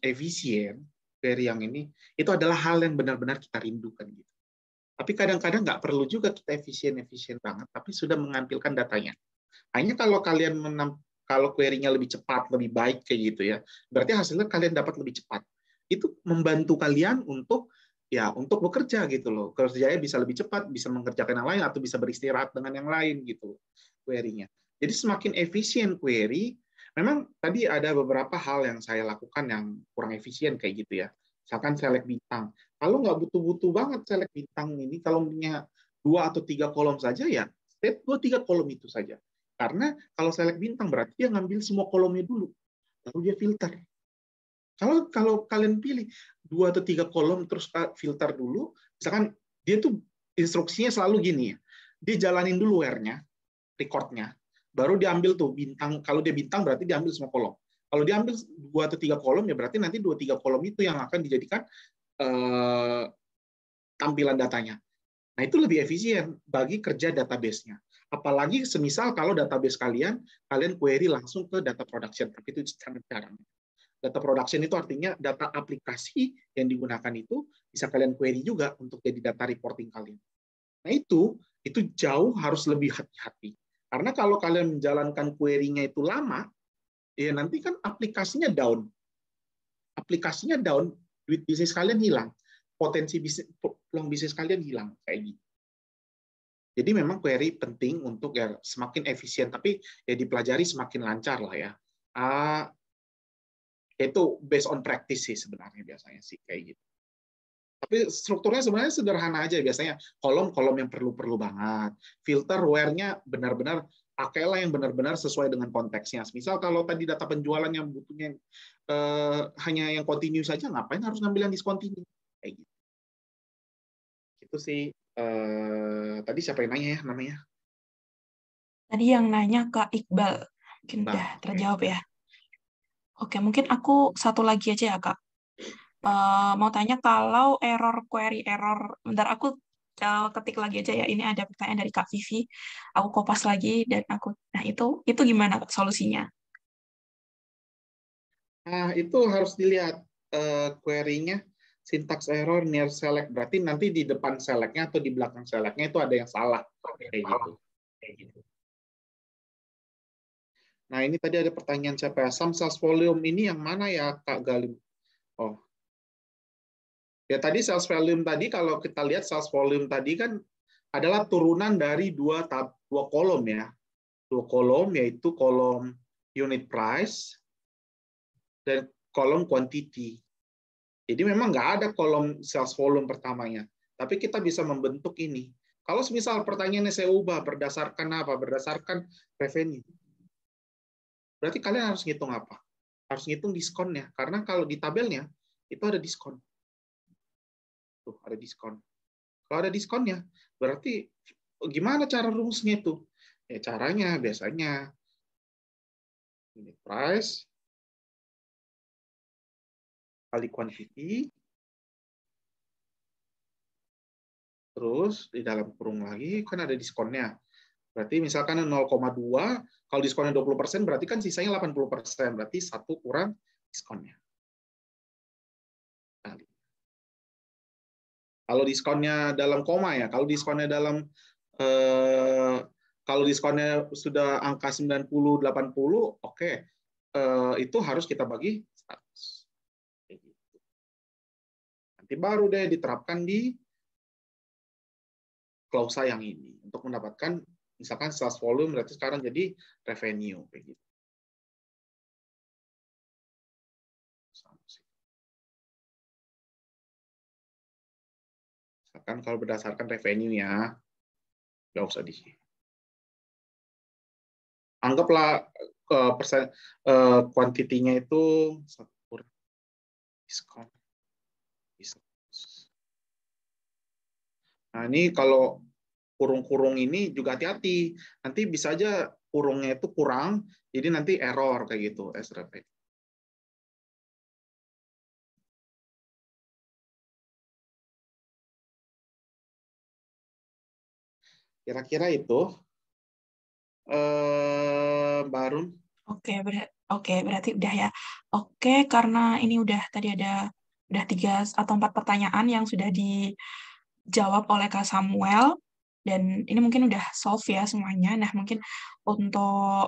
Speaker 4: efisien query yang ini itu adalah hal yang benar-benar kita rindukan gitu tapi kadang-kadang nggak perlu juga kita efisien efisien banget tapi sudah mengampilkan datanya hanya kalau kalian menamp kalau query-nya lebih cepat, lebih baik kayak gitu ya. Berarti hasilnya kalian dapat lebih cepat. Itu membantu kalian untuk ya untuk bekerja gitu loh. Kerjanya bisa lebih cepat, bisa mengerjakan yang lain atau bisa beristirahat dengan yang lain gitu query-nya. Jadi semakin efisien query, memang tadi ada beberapa hal yang saya lakukan yang kurang efisien kayak gitu ya. Misalkan select bintang. Kalau nggak butuh-butuh banget select bintang ini, kalau punya dua atau tiga kolom saja ya, set dua tiga kolom itu saja. Karena kalau select bintang berarti dia ngambil semua kolomnya dulu, lalu dia filter. Kalau kalau kalian pilih, dua atau tiga kolom terus ah, filter dulu. Misalkan dia tuh instruksinya selalu gini ya. Dia jalanin dulu wernya, recordnya, baru diambil tuh bintang. Kalau dia bintang berarti diambil semua kolom. Kalau diambil dua atau tiga kolom ya berarti nanti dua tiga kolom itu yang akan dijadikan eh, tampilan datanya. Nah itu lebih efisien bagi kerja database-nya. Apalagi semisal kalau database kalian kalian query langsung ke data production, tapi itu sangat jarang. Data production itu artinya data aplikasi yang digunakan itu bisa kalian query juga untuk jadi data reporting kalian. Nah itu itu jauh harus lebih hati-hati. Karena kalau kalian menjalankan querynya itu lama, ya nanti kan aplikasinya down. Aplikasinya down, duit bisnis kalian hilang. Potensi bisnis, peluang bisnis kalian hilang. Kayak gitu. Jadi memang query penting untuk ya semakin efisien, tapi ya dipelajari semakin lancar lah ya. Uh, itu based on practice sih sebenarnya biasanya sih kayak gitu. Tapi strukturnya sebenarnya sederhana aja ya, biasanya kolom-kolom yang perlu-perlu banget. Filter where-nya benar-benar pakailah yang benar-benar sesuai dengan konteksnya. Misal kalau tadi data penjualan yang butuhnya eh, hanya yang continue saja, ngapain harus ngambil yang discontinue? Kayak gitu.
Speaker 2: Itu sih eh, tadi siapa yang nanya ya namanya?
Speaker 1: Tadi yang nanya Kak Iqbal. Mungkin nah, udah terjawab okay. ya. Oke, mungkin aku satu lagi aja ya, Kak. Uh, mau tanya kalau error query error, bentar aku uh, ketik lagi aja ya. Ini ada pertanyaan dari Kak Vivi. Aku kopas lagi dan aku nah itu itu gimana Kak, solusinya?
Speaker 4: Nah, itu harus dilihat uh, eh, query sintaks error near select. Berarti nanti di depan selectnya atau di belakang selectnya itu ada yang salah. Kayak gitu.
Speaker 2: Kayak gitu. Nah, ini tadi ada pertanyaan siapa? ya? sales volume ini yang mana ya, Kak Galim? Oh. Ya tadi
Speaker 4: sales volume tadi kalau kita lihat sales volume tadi kan adalah turunan dari dua tab, dua kolom ya. Dua kolom yaitu kolom unit price dan kolom quantity. Jadi memang nggak ada kolom sales volume pertamanya, tapi kita bisa membentuk ini. Kalau misal pertanyaannya saya ubah berdasarkan apa? Berdasarkan revenue Berarti kalian harus ngitung apa? Harus ngitung diskonnya. Karena kalau di tabelnya, itu ada diskon. Tuh, ada diskon. Kalau ada diskonnya, berarti gimana cara rumusnya
Speaker 2: itu? Ya, caranya biasanya unit price kali quantity terus di dalam kurung lagi kan ada diskonnya Berarti misalkan 0,2, kalau diskonnya 20%, persen berarti kan sisanya 80%. persen Berarti satu kurang diskonnya. Kalau diskonnya dalam koma ya, kalau diskonnya dalam eh,
Speaker 4: kalau diskonnya sudah angka 90 80 oke okay. eh, itu
Speaker 2: harus kita bagi 100. Gitu. Nanti baru deh diterapkan di klausa yang ini untuk mendapatkan misalkan sales volume berarti sekarang jadi revenue kayak gitu. Misalkan kalau berdasarkan revenue ya, nggak usah di Anggaplah ke persen eh, kuantitinya itu diskon.
Speaker 4: Nah, ini kalau kurung-kurung ini juga hati-hati.
Speaker 2: Nanti bisa aja kurungnya itu kurang, jadi nanti error kayak gitu, SRP. Kira-kira itu, eh, Barun. Oke, ber
Speaker 1: oke berarti udah ya. Oke, karena ini udah tadi ada udah tiga atau empat pertanyaan yang sudah dijawab oleh Kak Samuel dan ini mungkin udah solve ya semuanya. Nah, mungkin untuk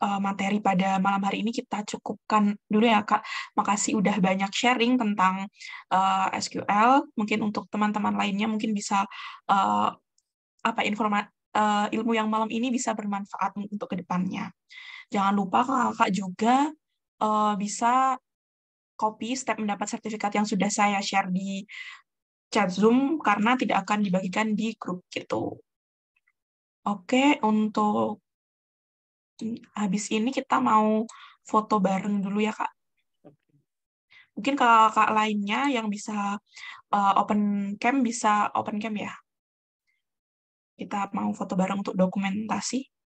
Speaker 1: eh, materi pada malam hari ini kita cukupkan dulu ya, Kak. Makasih udah banyak sharing tentang uh, eh, SQL. Mungkin untuk teman-teman lainnya mungkin bisa uh, apa informa uh, ilmu yang malam ini bisa bermanfaat untuk kedepannya. Jangan lupa kakak juga uh, bisa copy step mendapat sertifikat yang sudah saya share di chat Zoom karena tidak akan dibagikan di grup gitu. Oke, untuk habis ini kita mau foto bareng dulu ya, Kak. Mungkin kakak lainnya yang bisa uh, open cam bisa open cam ya. Kita mau foto bareng untuk
Speaker 2: dokumentasi.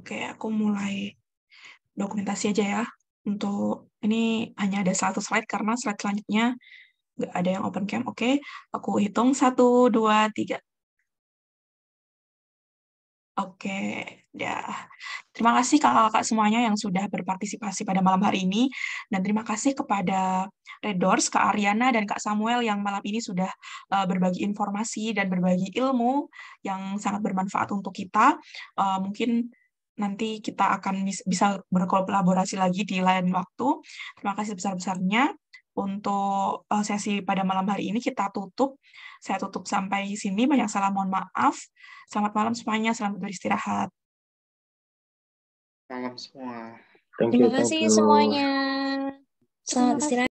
Speaker 1: Oke, aku mulai dokumentasi aja ya. Untuk ini hanya ada satu slide karena slide selanjutnya nggak ada yang open cam. Oke, aku hitung satu, dua, tiga. Oke, ya. Terima kasih kakak-kakak semuanya yang sudah berpartisipasi pada malam hari ini dan terima kasih kepada Red Doors, Kak Ariana dan Kak Samuel yang malam ini sudah uh, berbagi informasi dan berbagi ilmu yang sangat bermanfaat untuk kita. Uh, mungkin nanti kita akan bisa berkolaborasi lagi di lain waktu. Terima kasih besar-besarnya untuk eh, sesi pada malam hari ini kita tutup. Saya tutup sampai sini. Banyak salam, mohon maaf. Selamat malam semuanya. Selamat beristirahat.
Speaker 2: Salam semua. Terima kasih semuanya.
Speaker 1: Selamat istirahat.